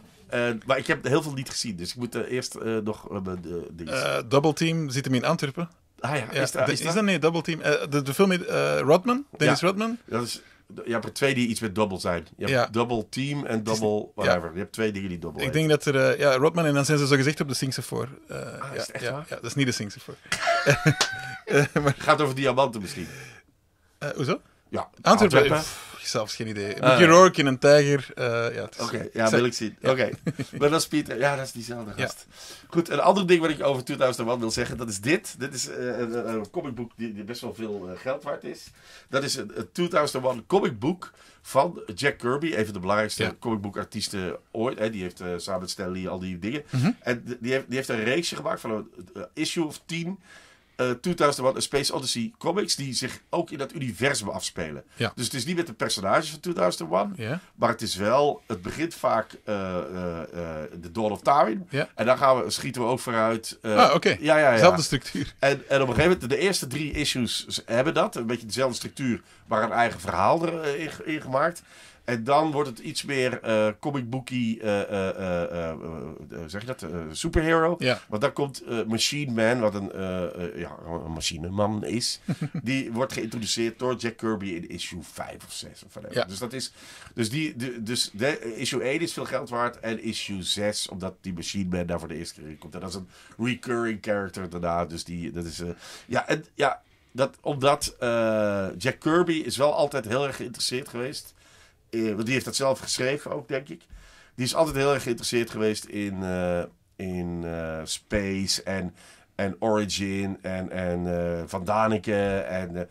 maar ik heb heel veel niet gezien, dus ik moet eerst nog de. dingen. Double Team zit hem in
Antwerpen. Ah ja, is, dat, is, dat nee, Double Team? Eh, de, de film eh, Rodman, Dennis Rodman.
Dat is je hebt er twee die iets met dubbel zijn. Je hebt ja. double team en double whatever. Ja. Je hebt twee dingen die double Ik denk
dat er... Eh, ja, Rodman en dan zijn ze zo gezegd op de Singse voor. ah, ja, is echt ja, dat is niet de Singse voor.
Het gaat over diamanten misschien.
hoezo? Ja, Antwerpen
zelfs geen idee. Ah, je Rourke
in een tijger. Eh, ja, Oké, ja, wil ik zien. Oké.
maar dat is Pieter. Ja, dat is diezelfde gast. Goed, een ander ding wat ik over 2001 wil zeggen, dat is dit. Dit is eh, een, een comicboek die, die, best wel veel eh, geld waard is. Dat is een, een 2001 comicboek van Jack Kirby, een van de belangrijkste ja. comicboekartiesten ooit. Hè. Die heeft samen met Stan Lee al die dingen. Mhm. En die heeft, die heeft een reeksje gemaakt van een issue of tien. 2001 eh, A Space Odyssey comics die zich ook in dat universum afspelen. Dus het is niet met de personages van 2001, maar het is wel, het begint vaak eh, eh, de Dawn of Tarin. En dan gaan we, schieten we ook vooruit. ah, oké. Okay. Ja, ja, structuur. En, en op een gegeven moment, de eerste drie issues hebben dat. Een beetje dezelfde structuur, maar een eigen verhaal erin gemaakt. En dan wordt het iets meer uh, comic bookie, eh, eh, zeg je dat, superhero. Want dan komt Machine Man, wat een, ja, een machineman is. die wordt geïntroduceerd door Jack Kirby in issue 5 of 6 of whatever. Ja. Dus dat is, dus die, de, dus de, issue 1 is veel geld waard en issue 6, omdat die Machine Man daar voor de eerste keer in komt. En dat is een recurring character daarna, dus die, dat is, ja, en, ja, dat, omdat Jack Kirby is wel altijd heel erg geïnteresseerd geweest eh, die heeft dat zelf geschreven ook, denk ik. Die is altijd heel erg geïnteresseerd geweest in, eh, in eh, space en, en origin en, en Van Daneken en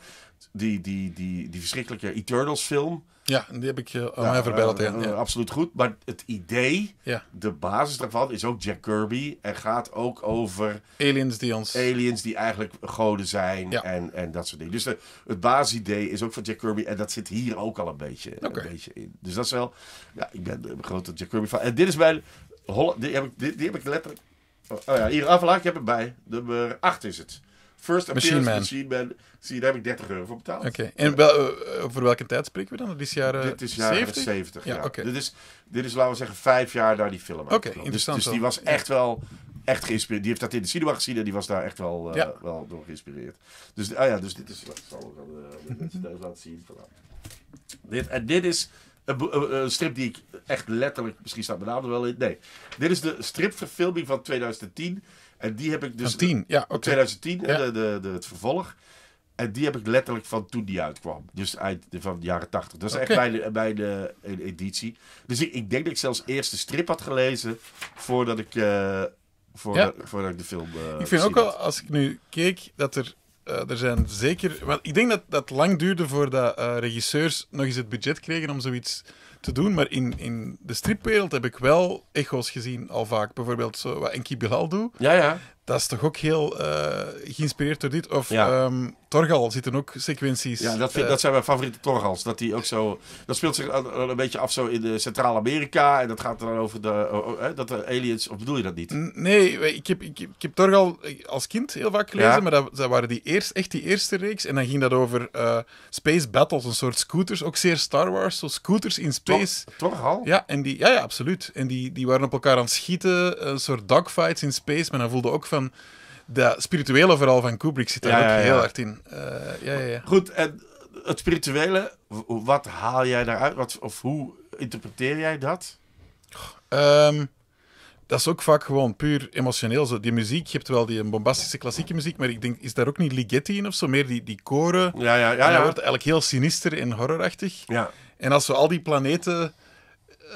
die, die, die, die verschrikkelijke Eternals film.
Ja, die heb ik je eh, aan mij eh, eh,
Absoluut goed. Maar het idee, de basis daarvan, is ook Jack Kirby. En gaat ook over... Aliens die ons... Aliens die eigenlijk goden zijn en, en dat soort dingen. Dus het basisidee is ook van Jack Kirby. En dat zit hier ook al een beetje, een beetje in. Dus dat is wel... Ja, ik ben een grote Jack Kirby fan. En dit is mijn... Holland, die, heb ik, die, heb ik letterlijk... Oh, oh ja, hier, Avalaak, ik heb het bij. Nummer 8 is het. First Machine Man. Machine Man. Zie daar heb ik 30 euro voor betaald.
En wel, eh, eh, welke tijd
spreken we dan? Dit is jaren 70? ja, ja. Dit, is, dit is, laten we zeggen, vijf jaar daar die film Oké, dus, dus, die was echt wel echt geïnspireerd. Die heeft dat in de cinema gezien en die was daar echt wel, eh, wel door geïnspireerd. Dus, ah ja, dus dit is... Ik zal de mensen laten zien. Dit, en dit is... Een, een, strip die ik echt letterlijk, misschien staat mijn naam er wel in. Nee. Dit is de stripverfilming van 2010 en die heb ik dus. Van ja. Okay. 2010, De, de, de, het vervolg. En die heb ik letterlijk van toen die uitkwam. Dus eind van de jaren 80. Dat is echt bij bij de editie. Dus ik, ik, denk dat ik zelfs eerst de strip had gelezen voordat ik, uh, voor de, voordat ik de film. Uh, ik vind ook
wel, als ik nu keek, dat er. Eh, er zijn zeker. Want ik denk dat dat lang duurde voordat regisseurs nog eens het budget kregen om zoiets te doen. Maar in, in de stripwereld heb ik wel echo's gezien al vaak. Bijvoorbeeld zo wat Enki Bilal doet. Ja, ja dat is toch ook heel eh, geïnspireerd door dit. Of ja. um, ehm, Torgal zitten ook sequenties. Ja, dat, vind, eh, dat
zijn mijn favoriete Torgals. Dat, die ook zo, dat speelt zich een, beetje af zo in Centraal-Amerika. En dat gaat dan over de, dat de aliens. Of bedoel je dat niet?
Nee, ik heb, ik, ik heb Torgal eh, als kind heel vaak gelezen. Maar dat, dat, waren die eerst, echt die eerste reeks. En dan ging dat over space battles, een soort scooters. Ook zeer Star Wars, zo scooters in space. Tor Torgal? Ja, en die, ja, ja absoluut. En die, die waren op elkaar aan het schieten. Een soort dogfights in space. Maar dan voelde ook van dat spirituele verhaal van Kubrick zit daar ook heel hard in. Eh, ja, ja, ja.
Goed, en het spirituele, wat haal jij daaruit? Wat, of hoe interpreteer jij dat? Ehm,
dat is ook vaak gewoon puur emotioneel. Die muziek, je hebt wel die bombastische klassieke muziek, maar ik denk, is daar ook niet Ligeti in of zo? Meer die, die koren. Ja, ja, ja. dat wordt eigenlijk heel sinister en horrorachtig. Ja. En als we al die planeten...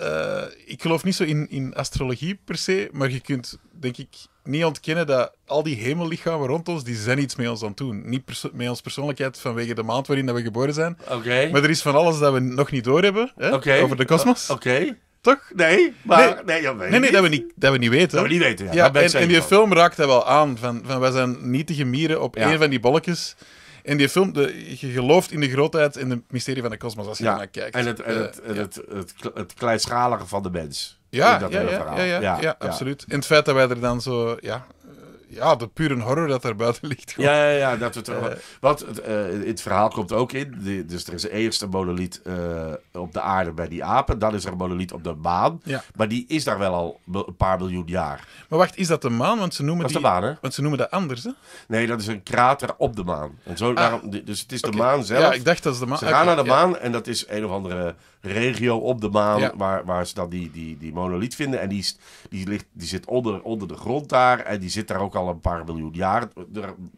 Eh, ik geloof niet zo in, in astrologie per se, maar je kunt, denk ik, niet ontkennen dat al die hemellichamen rond ons, die zijn iets met ons aan het doen. Niet met ons persoonlijkheid vanwege de maand waarin dat we geboren zijn. Oké. Maar er is van alles dat we nog niet doorhebben hè, over de kosmos. Oké. Toch?
Nee, maar... Nee, nee, nee, nee dat, we niet, dat we niet weten. Dat we niet weten, ja. en, die
film raakt dat wel aan, van, van wij zijn nietige mieren op één van die bolletjes. En die film, de, je gelooft in de grootheid en het mysterie van de kosmos
als je ja. naar kijkt. En, het, en het, eh, het, het kleinschalige van de mens. Ja, ja, Ja, ja, ja, absoluut.
in het feit dat wij er dan zo... Ja, eh, ja, de pure horror dat er buiten ligt. Ja, ja, ja. Dat eh. het, uh, eh,
wat, het verhaal komt ook in. dus er is eerst een monoliet op de aarde bij die apen. Dan is er een monoliet op de maan. Maar die is daar wel al een paar miljoen jaar. Maar wacht, is dat de maan? Want ze noemen, dat die, de maan, Want ze noemen dat anders, hè? Nee, dat is een krater op de maan. En zo, ah. daarom, dus het is de maan zelf. Ja, ik dacht dat is de maan. Ze gaan naar de maan en dat is een of andere regio op de maan waar, waar ze dan die, die, die monoliet vinden. En die, die, ligt, die zit onder, onder de grond daar en die zit daar ook al een paar miljoen jaar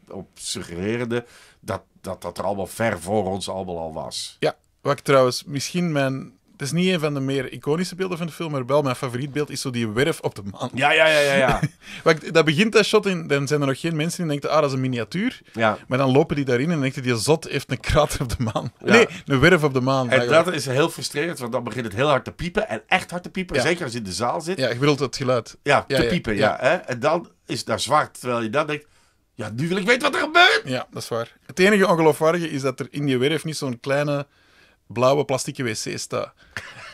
op suggererende dat, dat dat er allemaal ver voor ons allemaal al was. Ja, wat ik
trouwens misschien mijn het is niet een van de meer iconische beelden van de film, maar wel mijn favoriet beeld is zo die werf op de maan. Ja, ja, ja, ja. ja. dat begint dat shot in, dan zijn er nog geen mensen die denken, ah, dat is een miniatuur. Ja. Maar dan lopen die daarin en denken, die zot heeft een krater op de maan. Nee, een werf op de maan. En eigenlijk. dat
is heel frustrerend, want dan begint het heel hard te piepen. En echt hard te piepen, zeker als je in de zaal zit. Ja, ik bedoel het geluid. Ja, te piepen, ja. Hè? En dan is daar zwart, terwijl je dan denkt... Ja, nu wil ik weten
wat er gebeurt! Ja, dat is waar. Het enige ongeloofwaardige is dat er in die werf niet zo'n kleine blauwe plastic wc staat.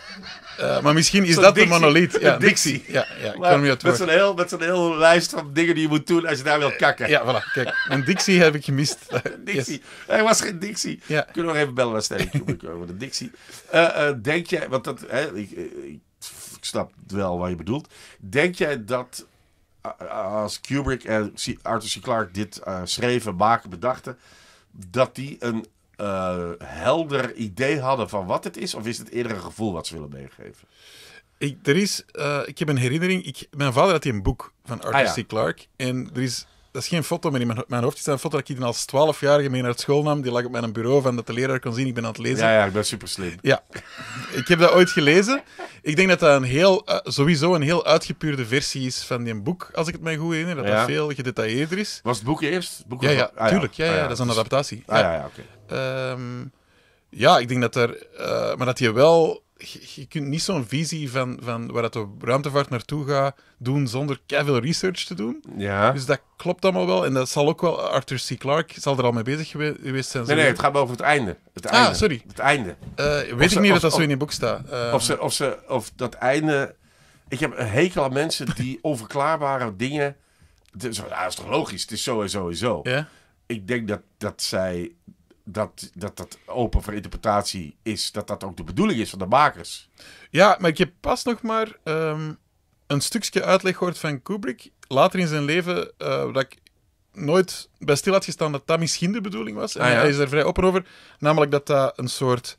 Eh, maar misschien is dat de monoliet. Ja, Dixie. Ja, ja, ik heel,
heel lijst van dingen die je moet doen als je daar wil eh, kakken. Ja, voilà. Kijk, een Dixie heb ik gemist. Dixie. Hij was geen Dixie. Kunnen we nog even bellen naar Sterry eh, over de Dixie. Uh, uh, denk jij, want dat, ik, ik, snap wel wat je bedoelt. Denk jij dat als Kubrick en Arthur C. Clarke dit schreven, maken, bedachten, dat die een eh, helder idee hadden van wat het is? Of is het eerder een gevoel wat ze willen meegeven? Ik, er is, eh, ik heb een herinnering.
Ik, mijn vader had een boek van Arthur C. Clarke. En er is dat is geen foto meer in mijn, mijn hoofd. Het is een foto dat ik die als 12-jarige mee naar school nam. Die lag op mijn bureau van dat de leraar kon zien. Ik ben aan het lezen. Ja, ja, ik
ben super slim. Ja,
ik heb dat ooit gelezen. Ik denk dat dat een heel, eh, sowieso een heel uitgepuurde versie is van die boek, als ik het mij goed herinner. Dat dat veel gedetailleerder is. Was het boek eerst? ja, ah, ja, tuurlijk. Ja, ja, ah, dat is een adaptatie. Ah, ja, ja, oké. Ehm, ja, ik denk dat er... Eh, maar dat je wel je, kunt niet zo'n visie van, van waar dat de ruimtevaart naartoe gaat doen zonder veel research te doen. Ja. Dus dat klopt allemaal wel. En dat zal ook wel, Arthur
C. Clarke zal er al mee bezig geweest, zijn. Nee, nee, het gaat over het einde. Het ah, einde. sorry. Het einde. Eh, weet ik niet wat dat zo in je boek staat. Eh, of, ze, of, ze, of dat einde... Ik heb een hekel aan mensen die onverklaarbare dingen... Dat is, dat is toch logisch? Het is zo en zo en zo. Ja? Ik denk dat, dat zij dat, dat dat open voor interpretatie is, dat dat ook de bedoeling is van de makers. Ja, maar ik heb pas nog maar ehm, een
stukje uitleg gehoord van Kubrick later in zijn leven, uh, dat ik nooit bij stil had gestaan dat dat misschien de bedoeling was. En ah, hij is er vrij open over, namelijk dat dat een soort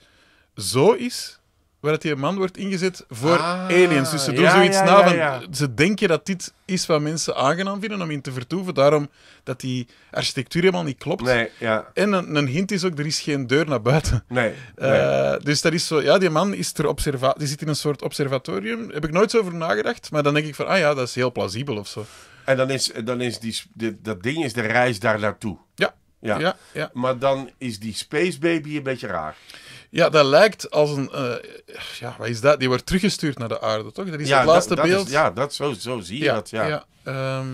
zo is waar die man wordt ingezet voor ah, aliens. Dus ze doen zoiets na ja, van... Ze denken dat dit is wat mensen aangenaam vinden om in te vertoeven. Daarom dat die architectuur helemaal niet klopt. Nee, en een, een, hint is ook, er is geen deur naar buiten. Nee, nee. Eh, dus dat is zo... Ja, die man is ter observa die zit in een soort observatorium. Heb ik nooit over nagedacht. Maar dan denk ik
van, ah ja, dat is heel plausibel of zo. En dan is, dan is die dat ding is de reis daar naartoe. Ja. Ja. Ja, Maar dan is die Space Baby een beetje raar. Ja, dat lijkt
als een. Eh, ja, wat is dat? Die wordt teruggestuurd naar de aarde, toch? Dat is het laatste beeld. ja, dat, zo, zo zie je dat. Ja. Ehm,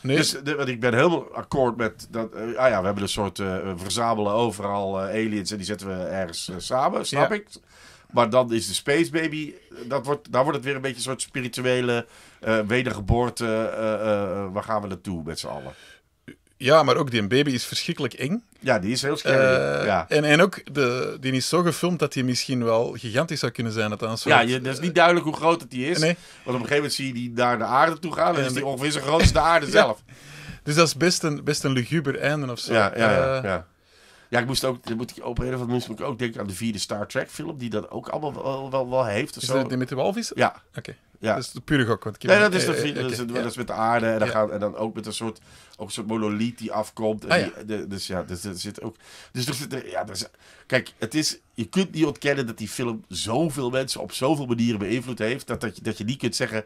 nee. Dus
want ik ben helemaal akkoord met dat. Eh, ah ja, we hebben een soort. Eh, we verzamelen overal aliens en die zetten we ergens samen, snap ik. Maar dan is de Space Baby. Dat wordt, daar wordt het weer een beetje een soort spirituele wedergeboorte. waar gaan we naartoe met z'n allen? Ja, maar ook die baby
is verschrikkelijk eng. Ja, die is heel scherp eh, ja. en, en ook, de, die is zo gefilmd dat hij misschien wel gigantisch zou kunnen zijn. Het zo. ja, je, dat
is niet duidelijk hoe groot het die is. Want op een gegeven moment zie je die naar de aarde toe gaan. En, is die ongeveer zo groot als de aarde zelf.
Dus dat is best een, best een luguber einde of
zo. ja, ja. ja. Eh, ja, ik moest ook, moet ik van moest ik ook denken aan de vierde Star Trek film, die dat ook allemaal wel, wel, heeft. is dat met de walvis? Ja. Oké. Ja. Dat is de pure gok. Want nee, dat is, de, eh, eh, okay. dat, is, met de aarde. En dan, gaan, en dan ook met een soort, ook een soort monoliet die afkomt. En ah, ja. dus ja, dus, er zit ook... Dus er zit, ja, kijk, het is, je kunt niet ontkennen dat die film zoveel mensen op zoveel manieren beïnvloed heeft. Dat, dat, je, dat je niet kunt zeggen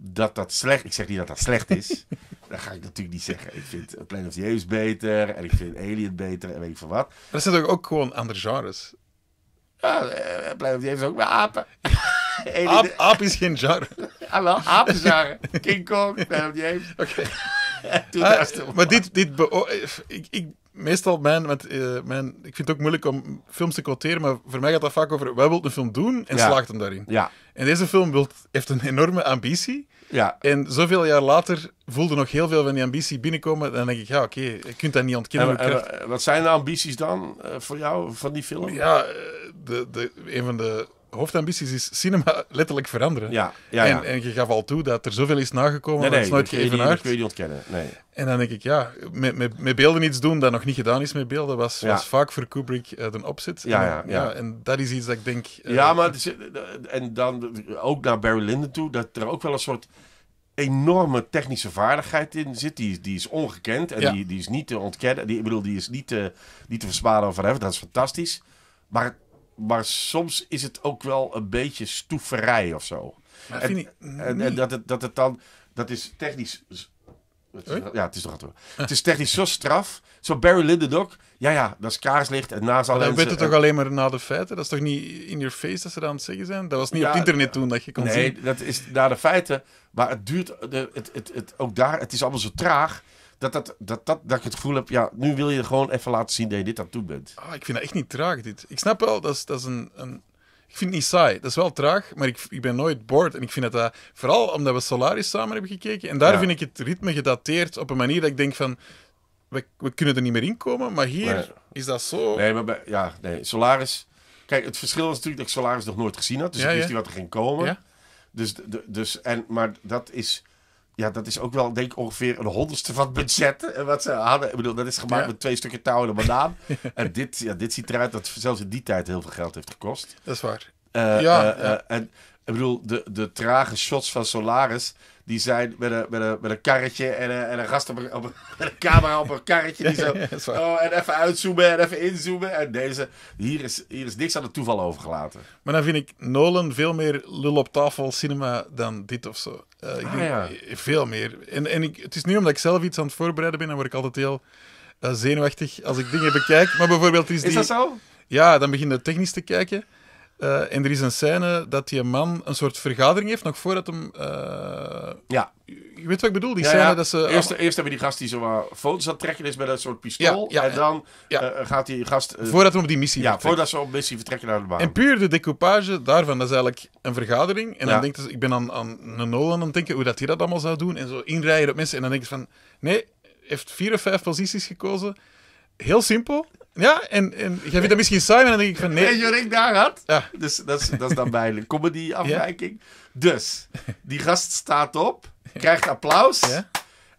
dat dat slecht... Ik zeg niet dat dat slecht is. dat ga ik natuurlijk niet zeggen. Ik vind Planet of the Apes beter. En ik vind Alien beter. En weet ik van wat. Maar er zitten ook gewoon andere genres. Ja,
eh, Planet of the Apes ook met apen. Ap is geen genre. ah wel, apenjar.
is King Kong, Planet of the Apes. Oké. Okay. Ah, maar dit, dit oh, eh, ik,
ik, meestal mijn, met, eh, mijn... Ik vind het ook moeilijk om films te quoteren, maar voor mij gaat dat vaak over... Wij willen een film doen en ja. slaagt hem daarin. Ja. En deze film wilt, heeft een enorme ambitie. Ja. En zoveel jaar later voelde nog heel veel van die ambitie binnenkomen. Dan denk ik,
ja, oké, okay, je kunt dat niet ontkennen. En, wat zijn de ambities dan eh, voor jou van die film? Ja, eh, de, de,
een van de hoofdambities is cinema letterlijk veranderen. Ja, ja, En, en, je gaf al toe dat er zoveel is nagekomen nee, nooit geëvenaard. Dat kun je niet ontkennen, nee. En dan denk ik, ja, met, met, met, beelden iets doen dat nog niet gedaan is met beelden, was, was vaak voor Kubrick uh, eh, een opzet. Ja, ja, ja. En dat is iets dat ik
denk... Eh, ja, maar en dan ook naar Barry Lyndon toe, dat er ook wel een soort enorme technische vaardigheid in zit. Die, die is ongekend en die, die is niet te ontkennen. Die, bedoel, die is niet te, niet te versparen of verheffen. Dat is fantastisch. Maar maar soms is het ook wel een beetje stoeverij of zo. en, dat, het, dat het dan, dat is technisch. ja, het is toch altijd Het is technisch zo straf. Zo Barry Lindendok. Ja, ja, dat is kaarslicht en naast al. Dan weet het toch alleen
maar na de feiten? Dat is toch niet
in your face dat ze dat aan het zeggen zijn? Dat was niet op internet toen dat je kon nee, zien. Nee, dat is na de feiten. Maar het duurt. Het, het, het, ook daar, het is allemaal zo traag dat, dat, dat, dat, dat ik het gevoel heb, ja, nu wil je gewoon even laten zien dat je dit aan toe bent.
Ah, ik vind dat echt niet traag, dit. Ik snap wel, dat is, dat is een, een... Ik vind het niet saai. Dat is wel traag, maar ik, ik ben nooit bored. En ik vind dat, dat vooral omdat we Solaris samen hebben gekeken. En daar vind ik het ritme gedateerd op een manier dat ik denk van. We, we kunnen er niet
meer in komen, maar hier is dat zo. Nee, maar bij, ja, nee. Solaris. Kijk, het verschil is natuurlijk dat ik Solaris nog nooit gezien had. Dus ik wist niet wat er ging komen. Dus, dus, en, maar dat is ja, dat is ook wel, denk ik, ongeveer een honderdste van het budget. Eh, wat ze hadden. Ik bedoel, dat is gemaakt met twee stukken touw en een banaan. en dit, ja, dit ziet eruit dat zelfs in die tijd heel veel geld heeft gekost. Dat is waar. Eh, ja, eh, en ik bedoel, de, de trage shots van Solaris die zijn met een, met een, met een karretje en een, en een gast op een, op een, camera op een karretje. Die zo, oh, en even uitzoomen en even inzoomen. En deze, hier is, hier is niks aan het toeval overgelaten.
Maar dan vind ik Nolan veel meer lul op tafel cinema dan dit of zo. Eh, ik ah, denk, ja. Veel meer. En, en ik, het is nu omdat ik zelf iets aan het voorbereiden ben, dan word ik altijd heel eh, zenuwachtig als ik dingen bekijk. Maar bijvoorbeeld is die... Is dat zo? Ja, dan begin je technisch te kijken. Eh, en er is een scène dat die man een soort vergadering heeft, nog voordat hem... Eh, ja. Je weet wat ik bedoel? Die scène dat
ze... Eerst, eerst hebben die gast die zo foto's aan het trekken is met een soort pistool. Ja, en dan eh, gaat die gast... voordat we op die missie Ja, voordat ze op missie vertrekken naar de baan. En puur
de decoupage daarvan, dat is eigenlijk een vergadering. En dan denkt ze, ik ben aan, aan een Nolan aan het denken, hoe dat hij dat allemaal zou doen. En zo inrijden op mensen. En dan denk je van, nee, heeft vier of vijf posities gekozen. Heel simpel. Ja, en, en jij vindt dat misschien saai, maar dan denk ik
van nee. En Jorik ik daar had. Ja. Dus dat is, dat is dan bijna comedy-afwijking. Dus, die gast staat op, krijgt applaus ja.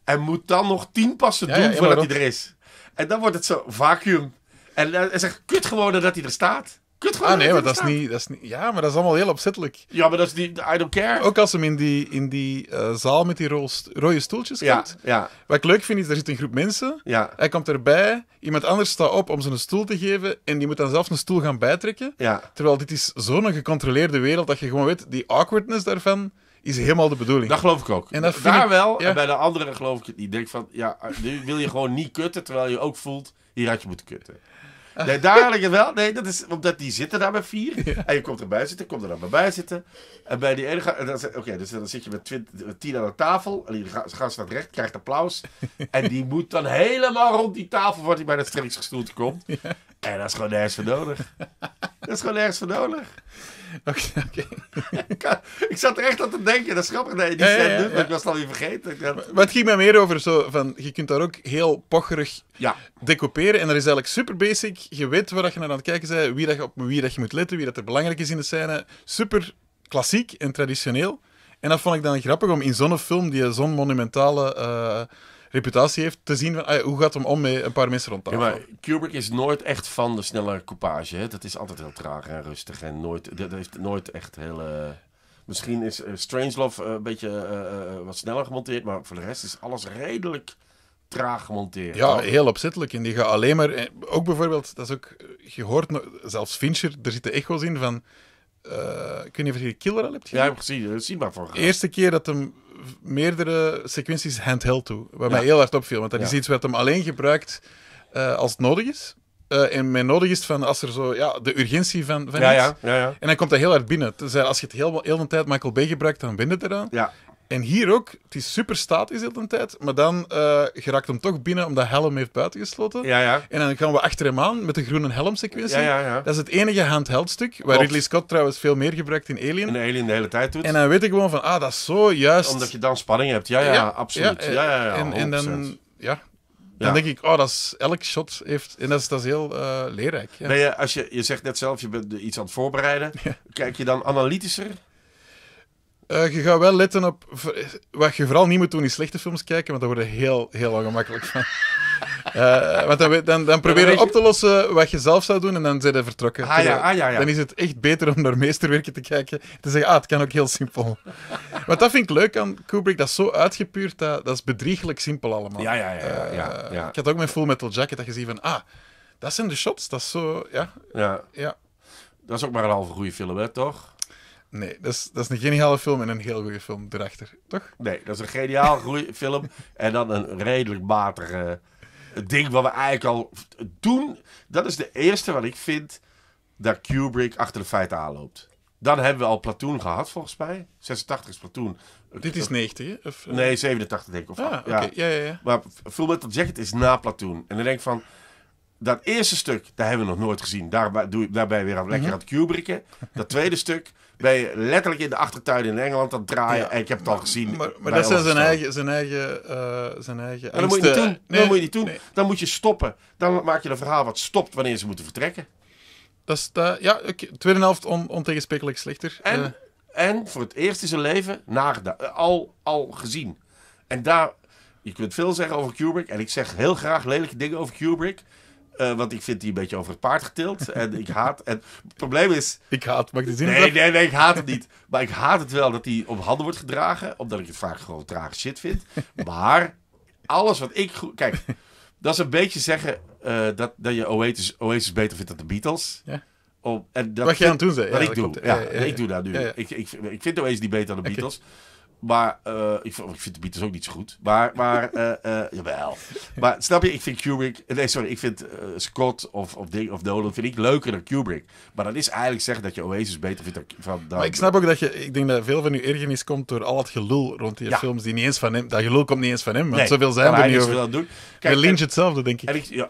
en moet dan nog tien passen doen voordat hij er is. En dan wordt het zo vacuüm. En eh, hij zegt, kut gewoon dat hij er staat ah nee, maar dat is,
niet, dat is niet... Ja, maar dat is allemaal heel opzettelijk. Ja, maar dat is die... I don't care. Ook als hem in die, in die eh, zaal met die rode stoeltjes komt. Ja. Wat ik leuk vind, is, er zit een groep mensen. Ja. Hij komt erbij. Iemand anders staat op om ze een stoel te geven. En die moet dan zelf een stoel gaan bijtrekken. Ja. Terwijl dit is zo'n gecontroleerde wereld dat je gewoon weet, die awkwardness daarvan is helemaal de bedoeling. Dat geloof ik ook. En dat Daar ik, wel, en
bij de anderen geloof ik het niet. Ik denk van, ja, nu wil je gewoon niet kutten, terwijl je ook voelt, hier had je moeten kutten. Nee, dadelijk wel. Nee, dat is omdat die zitten daar met vier. En je komt erbij zitten, komt er dan maar bij zitten. En bij die ene gaat... Oké, dus dan zit je met, tien aan de tafel. En die gaat staat recht, krijgt applaus. en die moet dan helemaal rond die tafel... voordat hij bij dat striksgestoelte komt. En dat is gewoon nergens voor nodig. dat is gewoon nergens voor nodig. Oké, oké. ik zat er echt aan te denken, dat is grappig. dat je die ja, doet. ja, ik was het alweer vergeten. Maar, het
ging mij meer over zo van, je kunt daar ook heel pocherig decoperen En dat is eigenlijk super basic. Je weet waar je naar aan het kijken bent, wie dat je, op wie dat je moet letten, wie dat er belangrijk is in de scène. Super klassiek en traditioneel. En dat vond ik dan grappig om in zo'n film, die zo'n monumentale... Eh, reputatie heeft, te zien van, ah hoe gaat hem om met een paar mensen
rond Ja, Kubrick is nooit echt van de snelle coupage. Hè? Dat is altijd heel traag en rustig en nooit, dat heeft nooit echt hele... Misschien is Strange eh, Strangelove eh, een beetje eh, wat sneller gemonteerd, maar voor de rest is alles redelijk traag gemonteerd. Ja, heel
opzettelijk. En die gaan alleen maar... Ook bijvoorbeeld, dat is ook... Je hoort, zelfs Fincher, er zitten echo's in van... Kun ik weet niet je Killer al hebt gezien. Ja, ik heb gezien. Zie maar voor. De eerste keer dat hem meerdere sequenties handheld toe. Wat mij heel hard opviel. Want dat is iets wat hem alleen gebruikt eh, als het nodig is. Eh, en mij nodig is van als er zo ja, de urgentie van, van ja, Ja, ja, En dan komt dat heel hard binnen. Dus als je het heel, heel de tijd Michael B gebruikt, dan binnen het eraan. En hier ook, het is super statisch de hele tijd, maar dan uh, eh, geraakt hem toch binnen omdat Helm heeft buitengesloten. Ja, ja. En dan gaan we achter hem aan met de groene Helm-sequentie. Ja, ja, Dat is het enige handheldstuk waar Ridley Scott trouwens veel meer gebruikt in Alien. In Alien de hele tijd doet. En dan weet ik gewoon van, ah, dat is zo juist. Omdat je dan
spanning hebt, ja, ja, absoluut. Ja, ja, ja, en, dan, ja,
Dan denk ik, oh, dat is, elk shot heeft... En dat is, dat is heel
eh, leerrijk. Ja. je, als je, je zegt net zelf, je bent iets aan het voorbereiden. Kijk je dan analytischer eh, je gaat wel letten op. Wat
je vooral niet moet doen, is slechte films kijken, want daar word je heel, heel ongemakkelijk van. Eh, want dan, dan, dan probeer je op te lossen wat je zelf zou doen en dan zijn je vertrokken. Ah, ja, ah, ja, ja. Dan is het echt beter om naar meesterwerken te kijken. Te zeggen, ah, het kan ook heel simpel. Want dat vind ik leuk aan Kubrick, dat is zo uitgepuurd, dat, dat is bedriegelijk simpel allemaal. Ja, ja, ja. Eh, ik had ook mijn Full Metal Jacket, dat je ziet van, ah, dat zijn de shots, dat is zo, ja.
Ja. ja. Dat is ook maar een halve goede film, hè, toch?
Nee, dat is, dat is een geniale film en een heel goede film erachter,
toch? Nee, dat is een geniaal goede film en dan een redelijk matige eh, ding wat we eigenlijk al doen. Dat is de eerste wat ik vind dat Kubrick achter de feiten aanloopt. Dan hebben we al Platoon gehad, volgens mij. 86 is Platoon. Dit is 90, of, eh? Nee, 87 denk ik. Of ah, ja. Okay. ja. Ja, ja, Maar Full Metal Jacket is na Platoon. En dan denk van... Dat eerste stuk, dat hebben we nog nooit gezien. Daarbij, doe, daarbij weer aan, lekker mhm. aan het Kubricken. Dat tweede stuk, bij, letterlijk in de achtertuin in Engeland dat draaien. en ik heb het al gezien. Maar, dat zijn zijn eigen,
zijn eigen, eh, zijn eigen en moet je niet doen. moet je niet doen.
Dan moet je stoppen. Dan maak je een verhaal wat stopt wanneer ze moeten vertrekken. Dat is eh, ja, okay. tweede helft on, slechter. En, eh. en voor het eerst in zijn leven naar al, al gezien. En daar, je kunt veel zeggen over Kubrick. En ik zeg heel graag lelijke dingen over Kubrick. Eh, want ik vind die een beetje over het paard getild. En ik haat. En het probleem is. Ik haat, mag de zin Nee, nee, nee, ik haat het niet. Maar ik haat het wel dat die op handen wordt gedragen. Omdat ik het vaak gewoon trage shit vind. Maar alles wat ik. Kijk, dat is een beetje zeggen eh, dat, dat je Oasis, Oasis beter vindt dan de Beatles. Ja. Om, en dat wat aan doen ik doe. ja, ik doe dat nu. Ik, ik, ik vind Oasis niet beter dan de Beatles. Maar eh, ik, vind, de Beatles ook niet zo goed. Maar, maar uh, jawel. Maar snap je, ik vind Kubrick... Nee, sorry, ik vind Scott of, of, Ding, of Nolan vind ik leuker dan Kubrick. Maar dat is eigenlijk zeggen dat je Oasis beter vindt dan... dan maar ik
snap ook dat je... Ik denk dat veel van je ergernis komt door al het gelul rond die films die
niet eens van hem... Dat gelul komt niet eens van hem, maar zoveel zijn er niet over. Doen. Kijk, Lynch hetzelfde, denk ik. ja,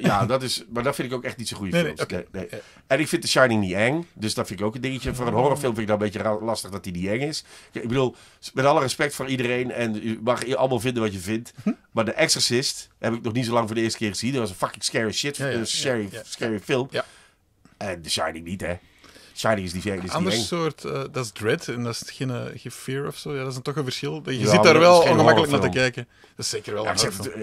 ja, dat is... Maar dat vind ik ook echt niet zo goede nee, films. Nee, En ik vind The Shining niet eng. Dus dat vind ik ook een dingetje. Voor een horrorfilm vind ik dat een beetje lastig dat hij niet eng is. Ik bedoel, met alle respect voor iedereen. En je mag allemaal vinden wat je vindt. Mhm. Maar The Exorcist heb ik nog niet zo lang voor de eerste keer gezien. Dat was een fucking scary shit. een scary, scary film. En The Shining niet, hè? Shining is die Een ander
soort, uh, dat is dread en dat is geen, fear of zo. Ja, dat is een toch een verschil. Je zit daar wel ongemakkelijk naar te kijken. Dat is zeker wel ja, ik,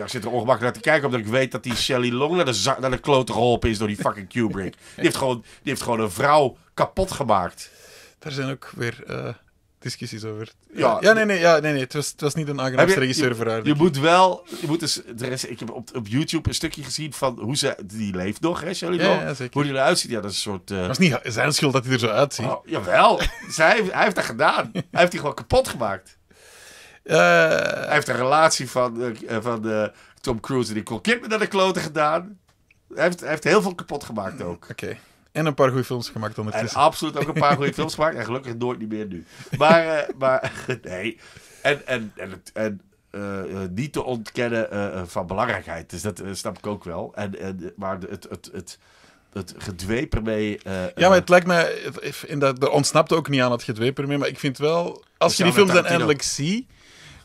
zit, er ongemakkelijk naar te kijken omdat ik weet dat die Shelley Long naar de, naar de klote geholpen is door die fucking Kubrick. die, heeft gewoon, die heeft gewoon een vrouw kapot gemaakt.
Daar zijn ook weer... Eh, discussies over. Ja, ja nee, nee, ja, nee, nee. Het, was, het was niet een aangenaamste regisseur Je moet
wel... Je moet dus, er is, ik heb op, op YouTube een stukje gezien van hoe ze... Die leeft nog, hè, Shelley ja, zeker. Hoe die eruit ziet. Ja, dat is een soort... was eh, niet zijn schuld dat hij er zo uitziet. Oh, jawel. Zij, hij heeft dat gedaan. Hij heeft die gewoon kapot gemaakt. Eh, hij heeft een relatie van, eh, van van Tom Cruise en kon Kidman met de kloten gedaan. Hij heeft, heeft heel veel kapot gemaakt ook. Oké en een paar goede films gemaakt ondertussen. En absoluut ook een paar goede films gemaakt. En gelukkig nooit niet meer nu. Maar, eh, maar nee. En, en, en, en eh, eh, niet te ontkennen van belangrijkheid. Dus dat snap ik ook wel. En, en, maar het, het, het, het mee. ja, maar het lijkt mij.
In dat, er ontsnapt ook niet aan het gedweper mee. Maar ik vind wel.
Als dus je die films dan eindelijk ziet.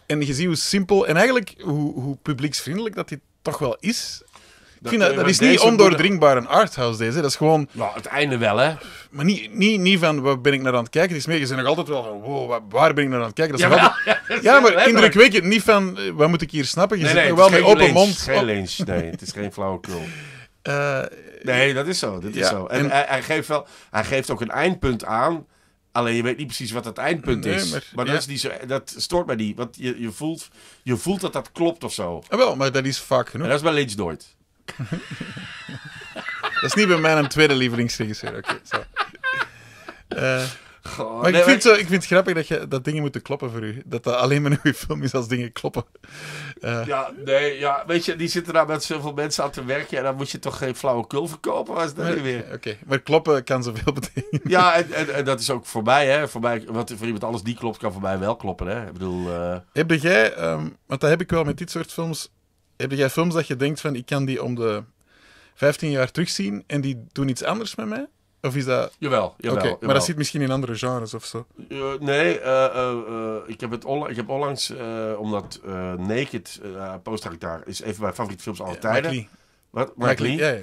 En je ziet hoe simpel. En eigenlijk hoe, hoe publieksvriendelijk dat dit toch wel is dat, dat, dat is niet ondoordringbaar een arthouse, deze. Dat is gewoon... Nou, het einde wel, hè. Maar niet, niet, niet van, wat ben ik naar aan het kijken? die is meer, nog altijd wel van, wow, waar ben ik naar aan het kijken? Dat ja, maar, ja, indrukwekkend. Niet van, eh, wat moet ik hier snappen? Je zit wel mee open lynch. mond. Geen oh.
lynch, nee. Het is geen flauwekul. Uh, nee, dat is zo. Dat is zo. En, hij, geeft wel, hij geeft ook een eindpunt aan... Alleen je weet niet precies wat dat eindpunt is. Maar, dat, is niet zo, dat stoort mij niet. Want je, je, voelt, je voelt dat dat klopt of zo. Ah, wel, maar dat is vaak genoeg. En dat is wel Lynch nooit.
dat is niet bij mij een tweede lievelingsregisseur. Oké, zo. Eh, Goh, maar ik, vind Zo, ik vind het grappig dat, je, dat dingen moeten kloppen voor u. Dat dat alleen maar een goede film is als dingen kloppen. Eh.
Ja, nee, ja. Weet je, die zitten daar met zoveel mensen aan te werken. En dan moet je toch geen flauwekul verkopen. Was dat maar, weer? Oké, maar kloppen kan zoveel betekenen. Ja, en, en, dat is ook voor mij, hè. Voor mij, wat voor iemand alles die klopt, kan voor mij wel kloppen, hè. Ik bedoel... Uh... Heb jij... Ehm, want dat heb ik wel met dit soort films heb jij films dat je denkt van ik kan die om
de 15 jaar terugzien en die doen iets anders met mij? Of is dat... Jawel, jawel. Maar dat zit misschien in andere genres of zo.
Eh, nee, eh, eh, ik, heb het onlangs, ik heb omdat Naked, post ik daar, is even mijn favoriete films altijd tijden. Mike Wat? Mike, Lee? Ja, ja.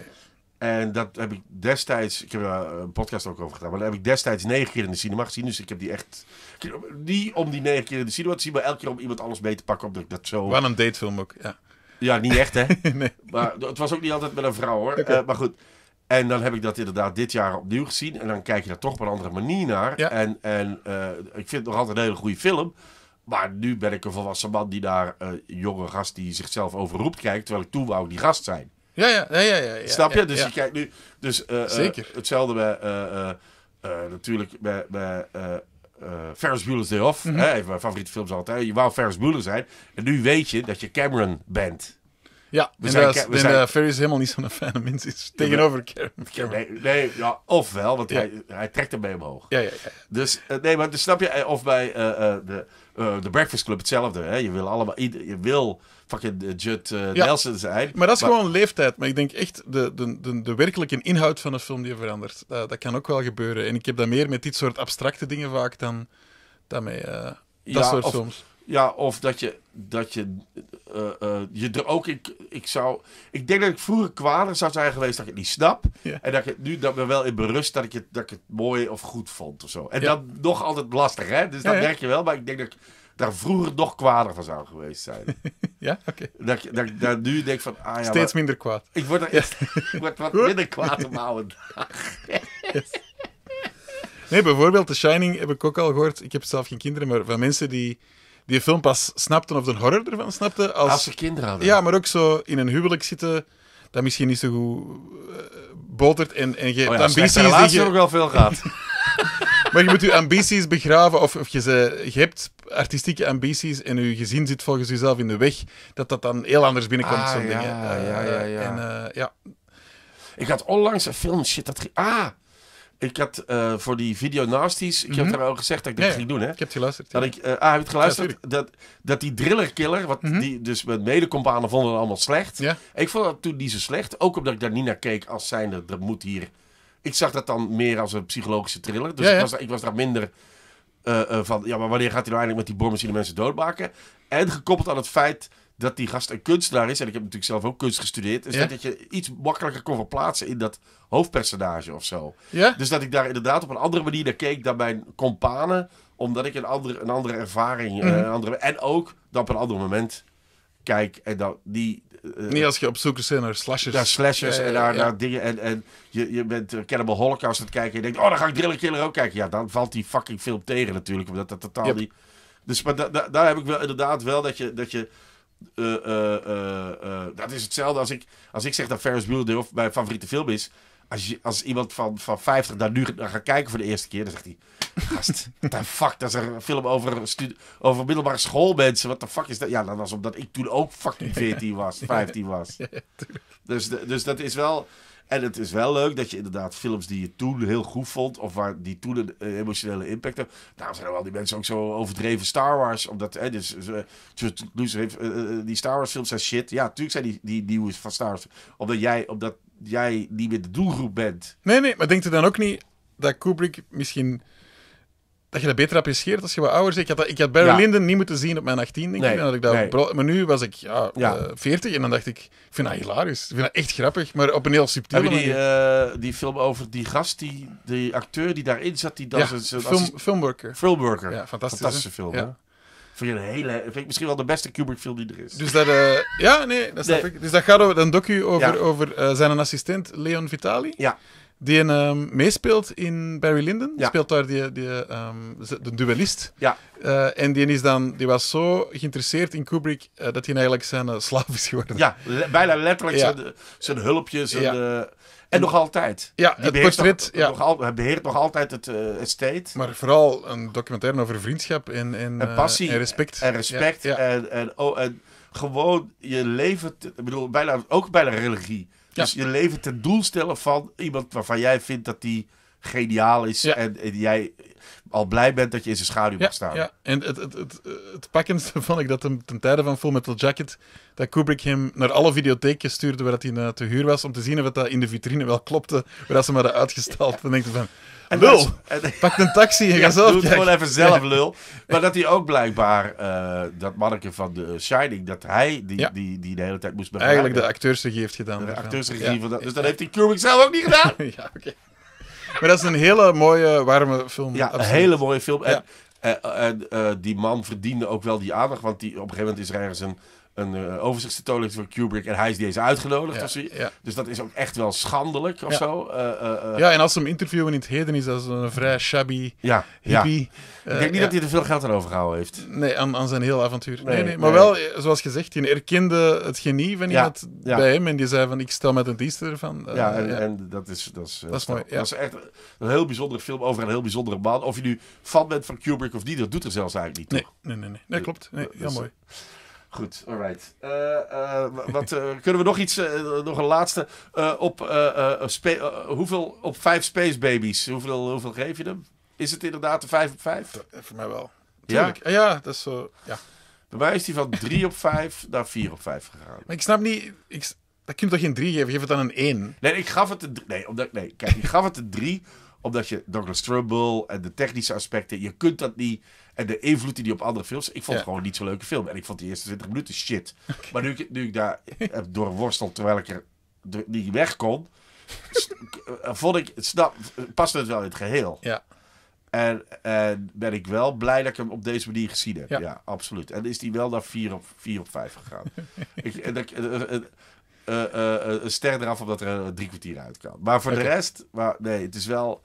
En dat heb ik destijds, ik heb daar een podcast ook over gedaan, maar dat heb ik destijds negen keer in de cinema gezien. Dus ik heb die echt, die om die negen keer in de cinema te zien, maar elke keer om iemand alles mee te pakken. Omdat ik dat zo... Wel een datefilm ook, ja. Ja, niet echt, hè? nee. Maar het was ook niet altijd met een vrouw, hoor. Eh, maar goed. En dan heb ik dat inderdaad dit jaar opnieuw gezien. En dan kijk je daar toch op een andere manier naar. En, en eh, ik vind het nog altijd een hele goede film. Maar nu ben ik een volwassen man die naar eh, jonge gast die zichzelf overroept kijkt. Terwijl ik toen wou die gast zijn.
Ja, ja, ja. ja, ja Snap je? dus je kijkt nu...
Dus, Zeker. hetzelfde bij... natuurlijk bij... bij eh, Ferris Bueller's Day Off. Mhm. hè, een mijn favoriete films altijd. Je wou Ferris Bueller zijn. En nu weet je dat je Cameron bent. Ja, we zijn, we zijn... Eh, Ferris
is helemaal niet zo'n fan, minstens. Tegenover Cameron. Nee,
ja, ofwel, want Hij, hij trekt ermee omhoog. Ja, ja, ja. Dus, eh, nee, maar dus snap je, of bij uh, de, de Breakfast Club hetzelfde. Hè? Je wil allemaal, je wil fucking eh, Judd eh, Nelson zijn. Maar dat is gewoon
leeftijd. Maar ik denk echt de, de, de, de werkelijke inhoud van een film die verandert. Dat, eh, dat, kan ook wel gebeuren. En ik heb dat meer met dit soort abstracte dingen vaak dan, dan met uh, dat ja, soort of, films.
Ja, of dat je, dat je, je er ook ik Ik zou. Ik denk dat ik vroeger kwader zou zijn geweest dat ik het niet snap. En dat ik het nu dat me wel in berust dat ik het, dat ik het mooi of goed vond of zo. En dat nog altijd lastig, hè? Dus dat merk je wel. Maar ik denk dat daar vroeger nog kwader van zou geweest zijn. ja, oké. Dat, dat, dat nu denk van, ah ja... Steeds minder kwaad. Ik word, word wat minder kwaad om oude dag. yes.
Nee, bijvoorbeeld The Shining heb ik ook al gehoord. Ik heb zelf geen kinderen, maar van mensen die die film pas snapten of de horror ervan snapten. Als, ze kinderen hadden. Ja, maar ook zo in een huwelijk zitten dat misschien niet zo goed eh, botert en, en je oh ja, ambities... relatie je... nog wel veel gaat. maar je moet je ambities begraven of, of je, ze, je hebt artistieke ambities en uw gezin zit volgens uzelf in de weg, dat dat dan heel anders binnenkomt, ah, eh, ja, Ja, eh,
ja, Ik had onlangs een film, shit, dat... Ah! Ik had eh, voor die video nasties, ik heb mhm. daar al gezegd dat ik dat ging doen, hè? Ik heb geluisterd. Dat ik, ah, heb geluisterd? dat, dat die killer, wat mhm. die, dus met medecompanen vonden het allemaal slecht. Ik vond dat toen niet zo slecht. Ook omdat ik daar niet naar keek als zijnde, dat moet hier. Ik zag dat dan meer als een psychologische thriller. Dus ik was, ik was daar minder eh, eh, van, ja, maar wanneer gaat hij nou eindelijk met die boormachine mensen doodmaken? En gekoppeld aan het feit dat die gast een kunstenaar is. En ik heb natuurlijk zelf ook kunst gestudeerd. Is ja? dat je iets makkelijker kon verplaatsen in dat hoofdpersonage of zo. Ja? Dus dat ik daar inderdaad op een andere manier naar keek dan mijn companen. Omdat ik een andere, een andere ervaring... Mhm. Eh, een andere, en ook dat op een ander moment kijk. En dat die eh, niet als
je op zoek is naar slashers. Naar slashers en naar, naar
dingen. En, en je, je bent Cannibal Holocaust aan het kijken. En je denkt, oh, dan ga ik Driller Killer ook kijken. Ja, dan valt die fucking film tegen natuurlijk. Omdat dat totaal niet... Dus maar daar heb ik wel inderdaad wel dat je... Dat je eh, eh, dat is hetzelfde als ik, als ik zeg dat Ferris Bueller mijn favoriete film is. Als, iemand van, van 50 daar nu naar gaat kijken voor de eerste keer, dan zegt hij: Gast, what the fuck, dat is een film over, over middelbare schoolmensen. Wat de fuck is dat? Ja, dat was omdat ik toen ook fucking 14 was, 15 was. Dus, dus dat is wel. En het is wel leuk dat je inderdaad films die je toen heel goed vond, of waar die toen een emotionele impact hebben. Daarom zijn wel die mensen ook zo overdreven Star Wars. Omdat, hè, dus, dus, uh, die Star Wars films zijn shit. Ja, natuurlijk zijn die, die nieuwe van Star Wars. Omdat jij, omdat jij niet meer de doelgroep bent.
Nee, nee, maar denkt u dan ook niet
dat Kubrick
misschien dat je dat beter apprecieert als je wat ouder is? Ik had, ik had Barry ja. niet moeten zien op mijn 18, denk ik. En ik dat Maar nu
was ik ja, 40 eh, en dan dacht ik, ik vind dat hilarisch.
Ik vind dat echt grappig,
maar op een heel subtiele manier. Die, eh, die film over die gast, die, die acteur die daarin zat, die dat ja, film, filmworker. Ja, fantastische film. Voor jullie hele, vind misschien wel de beste Kubrick-film die er is. Dus dat, uh, ja, nee,
dat snap ik. Dus dat gaat over een docu over, over eh, zijn assistent Leon Vitali. Ja. Die een, ehm, meespeelt in Barry Lyndon. Ja. Speelt daar die, die, ehm, de duellist. Ja. Eh, en die, is dan, die was zo geïnteresseerd in Kubrick dat hij eigenlijk zijn uh, slaaf is geworden. Ja, bijna letterlijk
Zijn, hulpjes. hulpje, en nog altijd. Ja, het ja. Nog beheert nog altijd eh, het state
Maar vooral een documentaire over vriendschap en, en,
eh, passie. en respect. En respect. En, en, oh, en gewoon je leven, ik bedoel, bijna, ook bijna religie. Dus je leven ten doel stellen van iemand waarvan jij vindt dat die geniaal is. En, jij al blij bent dat je in zijn schaduw ja, mag staan. Ja, en
het, het, het, het pakkendste vond ik dat hem ten tijde van Full Metal Jacket... dat Kubrick hem naar alle videotheken stuurde waar dat hij eh, te huur was... om te zien of dat eh, in de vitrine wel klopte, waar dat ze maar hadden uitgestald. Dan denk je van...
lul, en, pak een taxi en ja, ga zelf Doe het gewoon even zelf, lul. Maar dat hij ook blijkbaar, eh, dat manneke van de Shining, dat hij die, die, die de hele tijd moest begeleiden. Eigenlijk de acteursregie heeft gedaan. De acteursregie Dus dat heeft die Kubrick zelf ook niet gedaan. ja, oké. Maar dat is een hele mooie,
warme film. Ja, absoluut. een hele mooie film. En,
en eh, eh, eh, die man verdiende ook wel die aandacht. Want die, op een gegeven moment is er ergens een een uh, eh, overzichtstentoonstelling van Kubrick en hij is deze uitgenodigd. Dus dat is ook echt wel schandelijk of ja. zo. Eh, eh, ja, en als
ze hem interviewen in het heden is dat een vrij shabby ja, hippie. Ik denk niet dat hij er veel geld aan overgehouden heeft. Nee, aan, zijn heel avontuur.
Nee, nee, maar wel,
zoals gezegd, hij erkende het genie van iemand bij hem en die zei van, ik stel met een dienst ervan. ja, en, dat is... Dat is, dat is mooi, Dat is echt
een heel bijzondere film over een heel bijzondere man. Of je nu fan bent van Kubrick of niet, dat doet er zelfs eigenlijk niet toe. Nee, nee,
nee. nee. klopt. Nee, heel mooi.
Goed, alright. Uh, uh, wat, uh, kunnen we nog iets, nog een laatste. op, hoeveel, op vijf Space Babies, hoeveel, hoeveel geef je hem? Is het inderdaad de vijf op vijf? voor mij wel. Tuurlijk. Ja, ah, ja dat is zo. Ja. Bij mij is van drie op vijf naar vier op vijf gegaan. Maar ik snap niet... Ik, dat kun je toch geen drie geven? Geef het dan een één? Nee, ik gaf het een... Nee, omdat, nee kijk, ik gaf het de drie omdat je Douglas Trumbull en de technische aspecten, je kunt dat niet. En de invloed die die op andere films. Ik vond het gewoon niet zo'n leuke film. En ik vond die eerste 20 minuten shit. Maar nu, ik, nu ik daar heb door terwijl ik er niet weg kon. Eh, vond ik, snap, paste het wel in het geheel. Ja. En, ben ik wel blij dat ik hem op deze manier gezien heb. Ja, absoluut. En is die wel naar 4 op 5 op vijf gegaan. ik, een, eh, eh, een, ster eraf omdat er drie kwartier uit kan. Maar voor de rest, maar nee, het is wel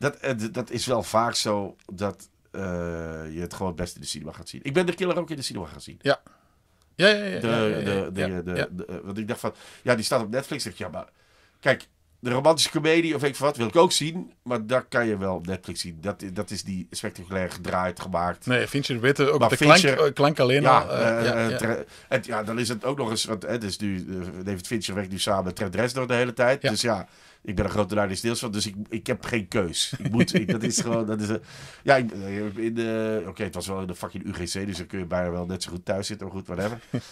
dat, eh, dat is wel vaak zo dat eh, je het gewoon het beste in de cinema gaat zien. Ik ben de killer ook in de cinema gaan zien. Ja. Ja, ja, ja. De, ik dacht van, ja, die staat op Netflix. Ik je, ja, maar kijk, de romantische komedie of ik wat wil ik ook zien. Maar dat kan je wel op Netflix zien. Dat, dat is die spectaculair gedraaid, gemaakt. Nee, Fincher witte ook maar de Fincher, klank, eh, klank alleen ja, ja. En ja, dan is het ook nog eens... Want het is nu, David Fincher werkt nu samen met Trent Reznor de hele tijd. Dus ja ik ben een grote Nine deels van, dus ik, ik heb geen keus. Ik moet, dat is gewoon, dat is ja, eh, in de, oké, het was wel in de fucking UGC, dus dan kun je bijna wel net zo goed thuis zitten, maar goed, whatever.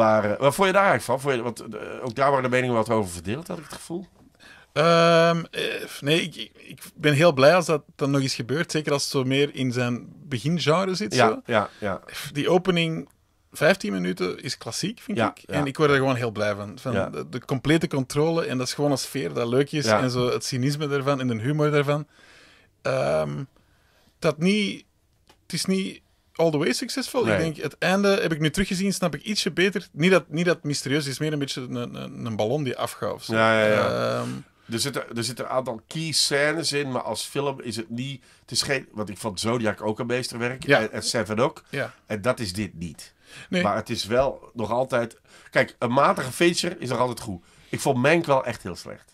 maar eh, wat vond je daar eigenlijk van? Vond je, want eh, ook daar waren de meningen wat over verdeeld, had ik het gevoel. Ehm, nee, ik, ben heel blij
als dat dan nog eens gebeurt. Zeker als het zo meer in zijn begingenre zit. Ja, zo. ja, ja. Die opening 15 minuten is klassiek, vind ik. En ik word er gewoon heel blij van. van de, de, complete controle en dat is gewoon een sfeer dat leuk is. En zo het cynisme daarvan en de humor daarvan. Ehm, dat niet... Het is niet all the way succesvol. Ik denk, het einde heb ik nu teruggezien, snap ik ietsje beter. Niet dat, niet dat mysterieus is, meer een beetje een, een, een ballon die afgaat. Um, ehm,
er zitten, er zitten een aantal key scènes in, maar als film is het niet. Het is geen. Want ik vond Zodiac ook een meesterwerk. Ja. En, en Seven ook. En dat is dit niet. Maar het is wel nog altijd. Kijk, een matige feature is nog altijd goed. Ik vond Mank wel echt heel slecht.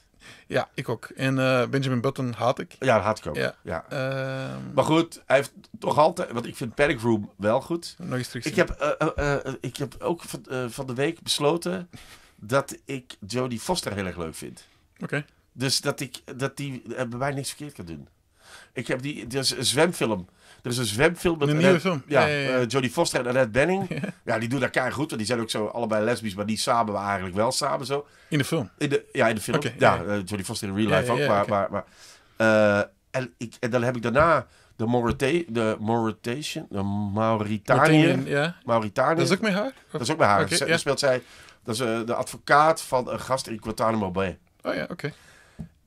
Ja, ik ook. En eh, Benjamin Button haat ik. Ja, dat haat ik ook. Ja.
Ehm, maar goed, hij heeft toch altijd... Want ik vind Panic Room wel goed. Nog eens terug. Ik heb, eh, eh, ik heb ook van, van de week besloten dat ik Jodie Foster heel erg leuk vind. Oké. Dus dat, ik, dat die bij mij niks verkeerd kan doen. Ik heb die... een zwemfilm er is een zwemfilm met een Annette, film. Ja, ja, eh, Jodie Foster en Annette Benning. ja, die doen elkaar goed. Want die zijn ook zo allebei lesbisch, maar die samen, we eigenlijk wel samen zo. In de film? In de, ja, in de film. ja, eh, Jodie Foster in real life ook. maar, maar, eh, en, ik, en dan heb ik daarna de Maurita de Mauritation, de Mauritanië. Ja. Dat is ook met haar? Dat is ook met haar. Daar speelt zij, dat is de advocaat van een gast in Guantanamo Bay. Oh ja, oké.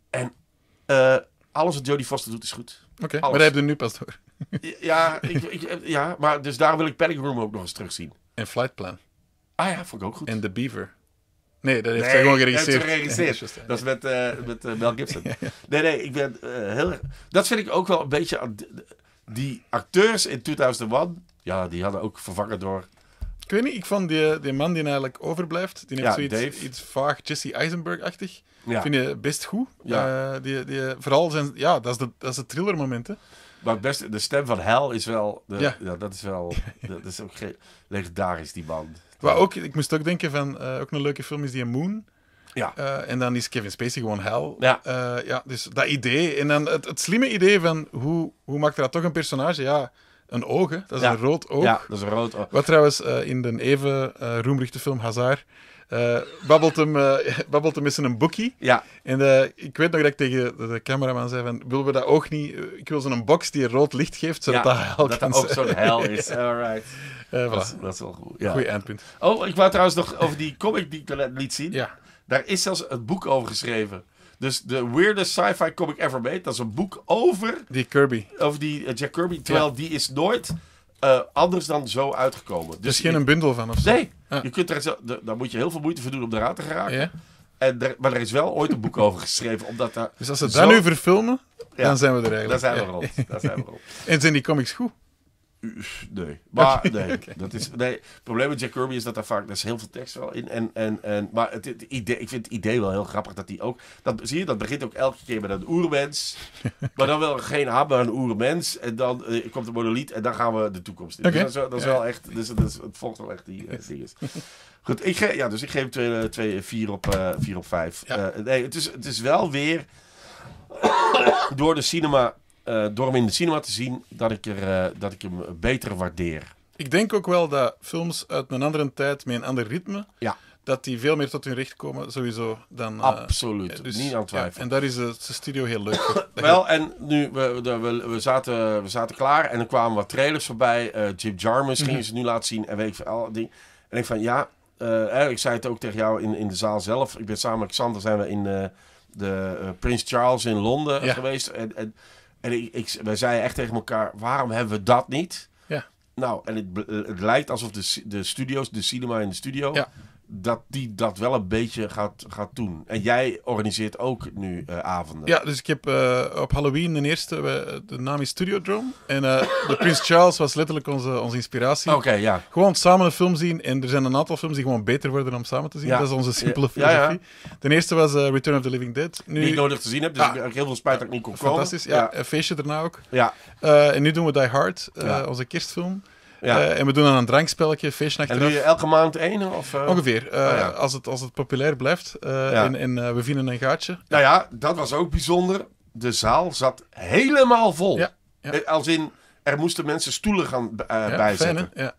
En alles wat Jodie Foster doet is goed. Oké, maar dat heb je nu pas door. ja, ik, ik, ja, maar dus daar wil ik Panic Room ook nog eens terugzien. En Flight Plan. Ah ja, vond ik ook goed. En The Beaver. Nee, dat heeft nee, hij gewoon geregisseerd. dat is met, uh, met eh, Mel Gibson. Nee, nee, ik ben eh, heel erg... Dat vind ik ook wel een beetje... Die acteurs in 2001, ja, die hadden ook vervangen door ik weet niet, ik vond die, die man die eigenlijk overblijft, die heeft ja, zoiets iets vaag Jesse
Eisenberg-achtig. Vind je best goed. Ja. Eh, die, die, vooral zijn, ja, dat is, de, dat is het thriller
momenten Maar het beste, de stem van Hel is wel, de, ja. dat is wel, dat is ook legendarisch, die band Maar
ook, ik moest ook denken van, eh, ook een leuke film is die Moon. Ja. Eh, en dan is Kevin Spacey gewoon hel. Ja. ja, dus dat idee. En dan het, het slimme idee van, hoe, hoe maakt dat toch een personage? Ja, een oog, Dat is een rood oog. Ja, dat is een rood oog. Wat trouwens eh, in de even uh, eh, film Hazard... Eh, babbelt, hem, babbelt hem eens in een boekie. Ja. En ik weet nog dat ik tegen de, cameraman zei van, willen we dat oog niet... Ik wil zo'n box die rood licht geeft, zodat ja, dat hel dat, dat ook zo'n hel is. Alright. Dat, is, dat, is wel goed. Ja. Goeie eindpunt.
Oh, ik wou trouwens nog over die comic die ik liet zien. Ja. Daar is zelfs het boek over geschreven. Dus de weirdest sci-fi comic ever made. Dat is een boek over... Die Kirby. Over die eh, Jack Kirby. Terwijl die is nooit... Eh, anders dan zo uitgekomen. Dus, geen een bundel van of zo? Nee, je kunt er, daar moet je heel veel moeite voor doen om eraan te geraken. En er, maar er is wel ooit een boek over geschreven. Omdat daar dus als ze dat nu verfilmen, dan zijn we er eigenlijk. Dan zijn we rond. zijn we
en zijn die comics goed?
Nee. Maar nee, dat is, nee. Het probleem met Jack Kirby is dat daar vaak dat is heel veel tekst wel in. En, en, en, maar het, idee, ik vind het idee wel heel grappig dat die ook. Dat, zie je, dat begint ook elke keer met een oermens. maar dan wel geen maar een oermens. En dan eh, komt de monoliet en dan gaan we de toekomst in. Dus dat is, wel echt. Dus, het volgt wel echt die uh, Goed, ik ge, ja, dus ik geef twee, eh, twee, vier, op, uh, vier op vijf. Ja. nee, het is, het is wel weer door de cinema eh, door hem in de cinema te zien, dat ik, er, eh, dat ik hem beter waardeer. Ik denk ook wel
dat films uit een andere tijd, met een ander ritme, ja. dat die veel meer tot hun recht komen, sowieso, dan... Eh, Absoluut, dus, niet aan twijfel. en daar is de, studio heel leuk
wel, en nu, we, we, zaten, we zaten klaar en er kwamen wat trailers voorbij. Jim Jarmus gingen mhm. ze nu laten zien en weet ik al die. En ik van, ja, ik zei het ook tegen jou in, in de zaal zelf. Ik ben samen met Xander zijn we in uh, de uh, Prins Charles in Londen geweest. En, en, en ik, wij zeiden echt tegen elkaar, waarom hebben we dat niet? Ja. Nou, en het, het lijkt alsof de, de studio's, de cinema in de studio... Ja dat die dat wel een beetje gaat, gaat doen. En jij organiseert ook nu eh, avonden. Ja,
dus ik heb eh, op Halloween de eerste, de naam is Studio Drum En eh, de Prins Charles was letterlijk onze, onze inspiratie. Oké, ja. Gewoon samen een film zien. En er zijn een aantal films die gewoon beter worden om samen te zien. Ja. Dat is onze simpele filosofie. de eerste was Return of the Living Dead. Nu... Die ik nodig
te zien heb, dus ik heb heel veel spijt dat ik niet kon Fantastisch, komen. ja. Een feestje
daarna ook. Ja. en nu doen we Die Hard, onze kerstfilm. Eh, en we doen dan een drankspelletje,
feestnacht. En doe je elke maand één? Of, eh? Ongeveer.
Eh, oh, als, het, als het populair blijft. En,
we vinden een gaatje. Nou ja, dat was ook bijzonder. De zaal zat helemaal vol. Als in, er moesten mensen stoelen gaan bijzetten. Fijn,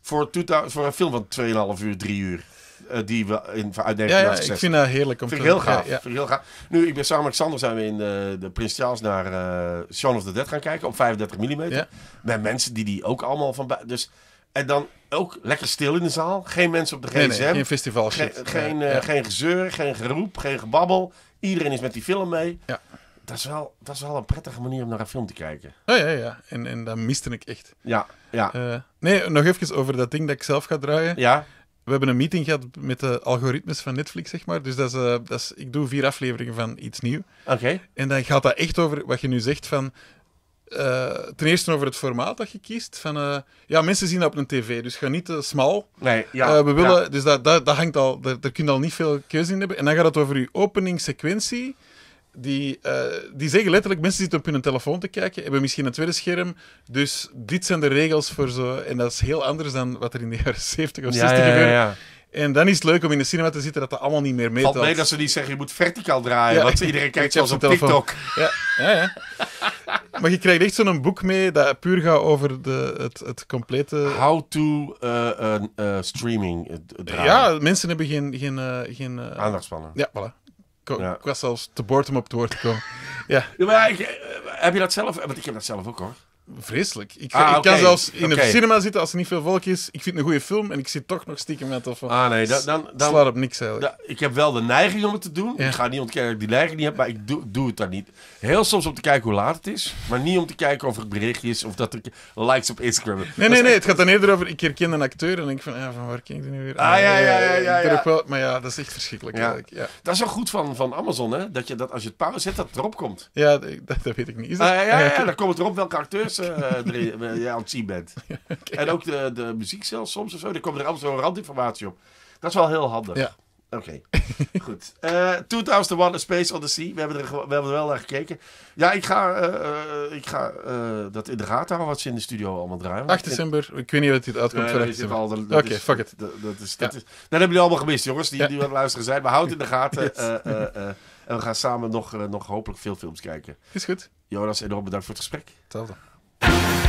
voor, voor een film van 2,5 uur, 3 uur. Eh, die we in, uit Ja, ik vind dat heerlijk om vind te heel gaaf. Vind ik heel gaaf. Nu, ik ben samen met Sander zijn we in de, eh, de Prins Charles naar uh, Shaun of the Dead gaan kijken op 35 mm. Met mensen die die ook allemaal van... Dus, en dan ook lekker stil in de zaal. Geen mensen op de gsm. Nee, geen festival Ge geen, geen gezeur, geen geroep, geen gebabbel. Iedereen is met die film mee. Ja dat is, wel, dat is wel een prettige manier om naar een film te kijken. Oh, ja, ja, ja. En, en dat miste ik echt. Ja,
ja. nee, nog even over dat ding dat ik zelf ga draaien. Ja we hebben een meeting gehad met de algoritmes van Netflix, zeg maar. Dus dat is, eh, dat is, ik doe vier afleveringen van iets nieuws. Oké. En dan gaat dat echt over wat je nu zegt van... Eh, ten eerste over het formaat dat je kiest. Van, eh, ja, mensen zien dat op een tv, dus ga niet te smal. Nee, ja, we willen, Dus dat, dat, dat hangt al, daar, daar kun je al niet veel keuze in hebben. En dan gaat het over je openingssequentie die, eh, die zeggen letterlijk, mensen zitten op hun telefoon te kijken, hebben misschien een tweede scherm, dus dit zijn de regels voor zo. En dat is heel anders dan wat er in de jaren 70 of 60 gebeurde. en dan is het leuk om in de cinema te zitten dat dat allemaal niet meer meetelt. Valt mee dat ze
niet zeggen, je moet verticaal draaien, want iedereen kijkt zelfs op telefoon. TikTok. Ja, ja, ja.
maar je krijgt echt zo'n boek mee dat puur gaat over de, het, het complete... How to
eh, eh, streaming draaien.
Ja, mensen hebben geen... geen, geen Aandachtspannen. Ja, voilà. Ik was zelfs te boord om op het woord te komen. ja. ja
maar ik, eh, heb je dat zelf? Want ik heb dat zelf ook hoor. Vreselijk. Ik, ah, ik kan zelfs in okay. een cinema
zitten als er niet veel volk is. Ik vind een goede film en ik zit toch nog stiekem met of Ah nee, dan, dan, dan slaat op niks eigenlijk.
ik heb wel de neiging om het te doen. Ik ga niet ontkennen dat ik die neiging niet heb, maar ik doe, doe het daar niet. Heel soms om te kijken hoe laat het is, maar niet om te kijken of er berichtjes of dat er likes op Instagram Nee, nee, nee, het
gaat dan eerder over ik herken een acteur en ik van, ja van waar ken ik die nu weer? Ah, ja, eh, ja, ja. ja,
maar ja, dat is echt verschrikkelijk eigenlijk. Ja. Dat is wel goed van, van Amazon, hè? Dat, je, dat als je het pauze zet, dat het erop komt.
Ja, dat, weet ik niet. Ah, ja, ja, ja,
dan komt erop welke acteurs als, uh, eh, eh, aan het zien bent. en ook de, de muziek zelfs soms of zo. Er komt er altijd zo'n randinformatie op. Dat is wel heel handig. Ja. Oké, okay. goed. Uh, eh, 2001 A Space Odyssey. We hebben, er, we hebben er wel naar gekeken. Ja, ik ga, ik ga dat in de gaten houden wat ze in de studio allemaal draaien. 8 december. Ik weet niet wat dit uitkomt. Nee, Oké, fuck it. Dat, is, dat, hebben jullie allemaal gemist, jongens, die, die wat luisteren zijn. Maar houd in de gaten. en we gaan samen nog, nog hopelijk veel films kijken. Is goed. Jonas, enorm bedankt voor het gesprek. tot dan Bye.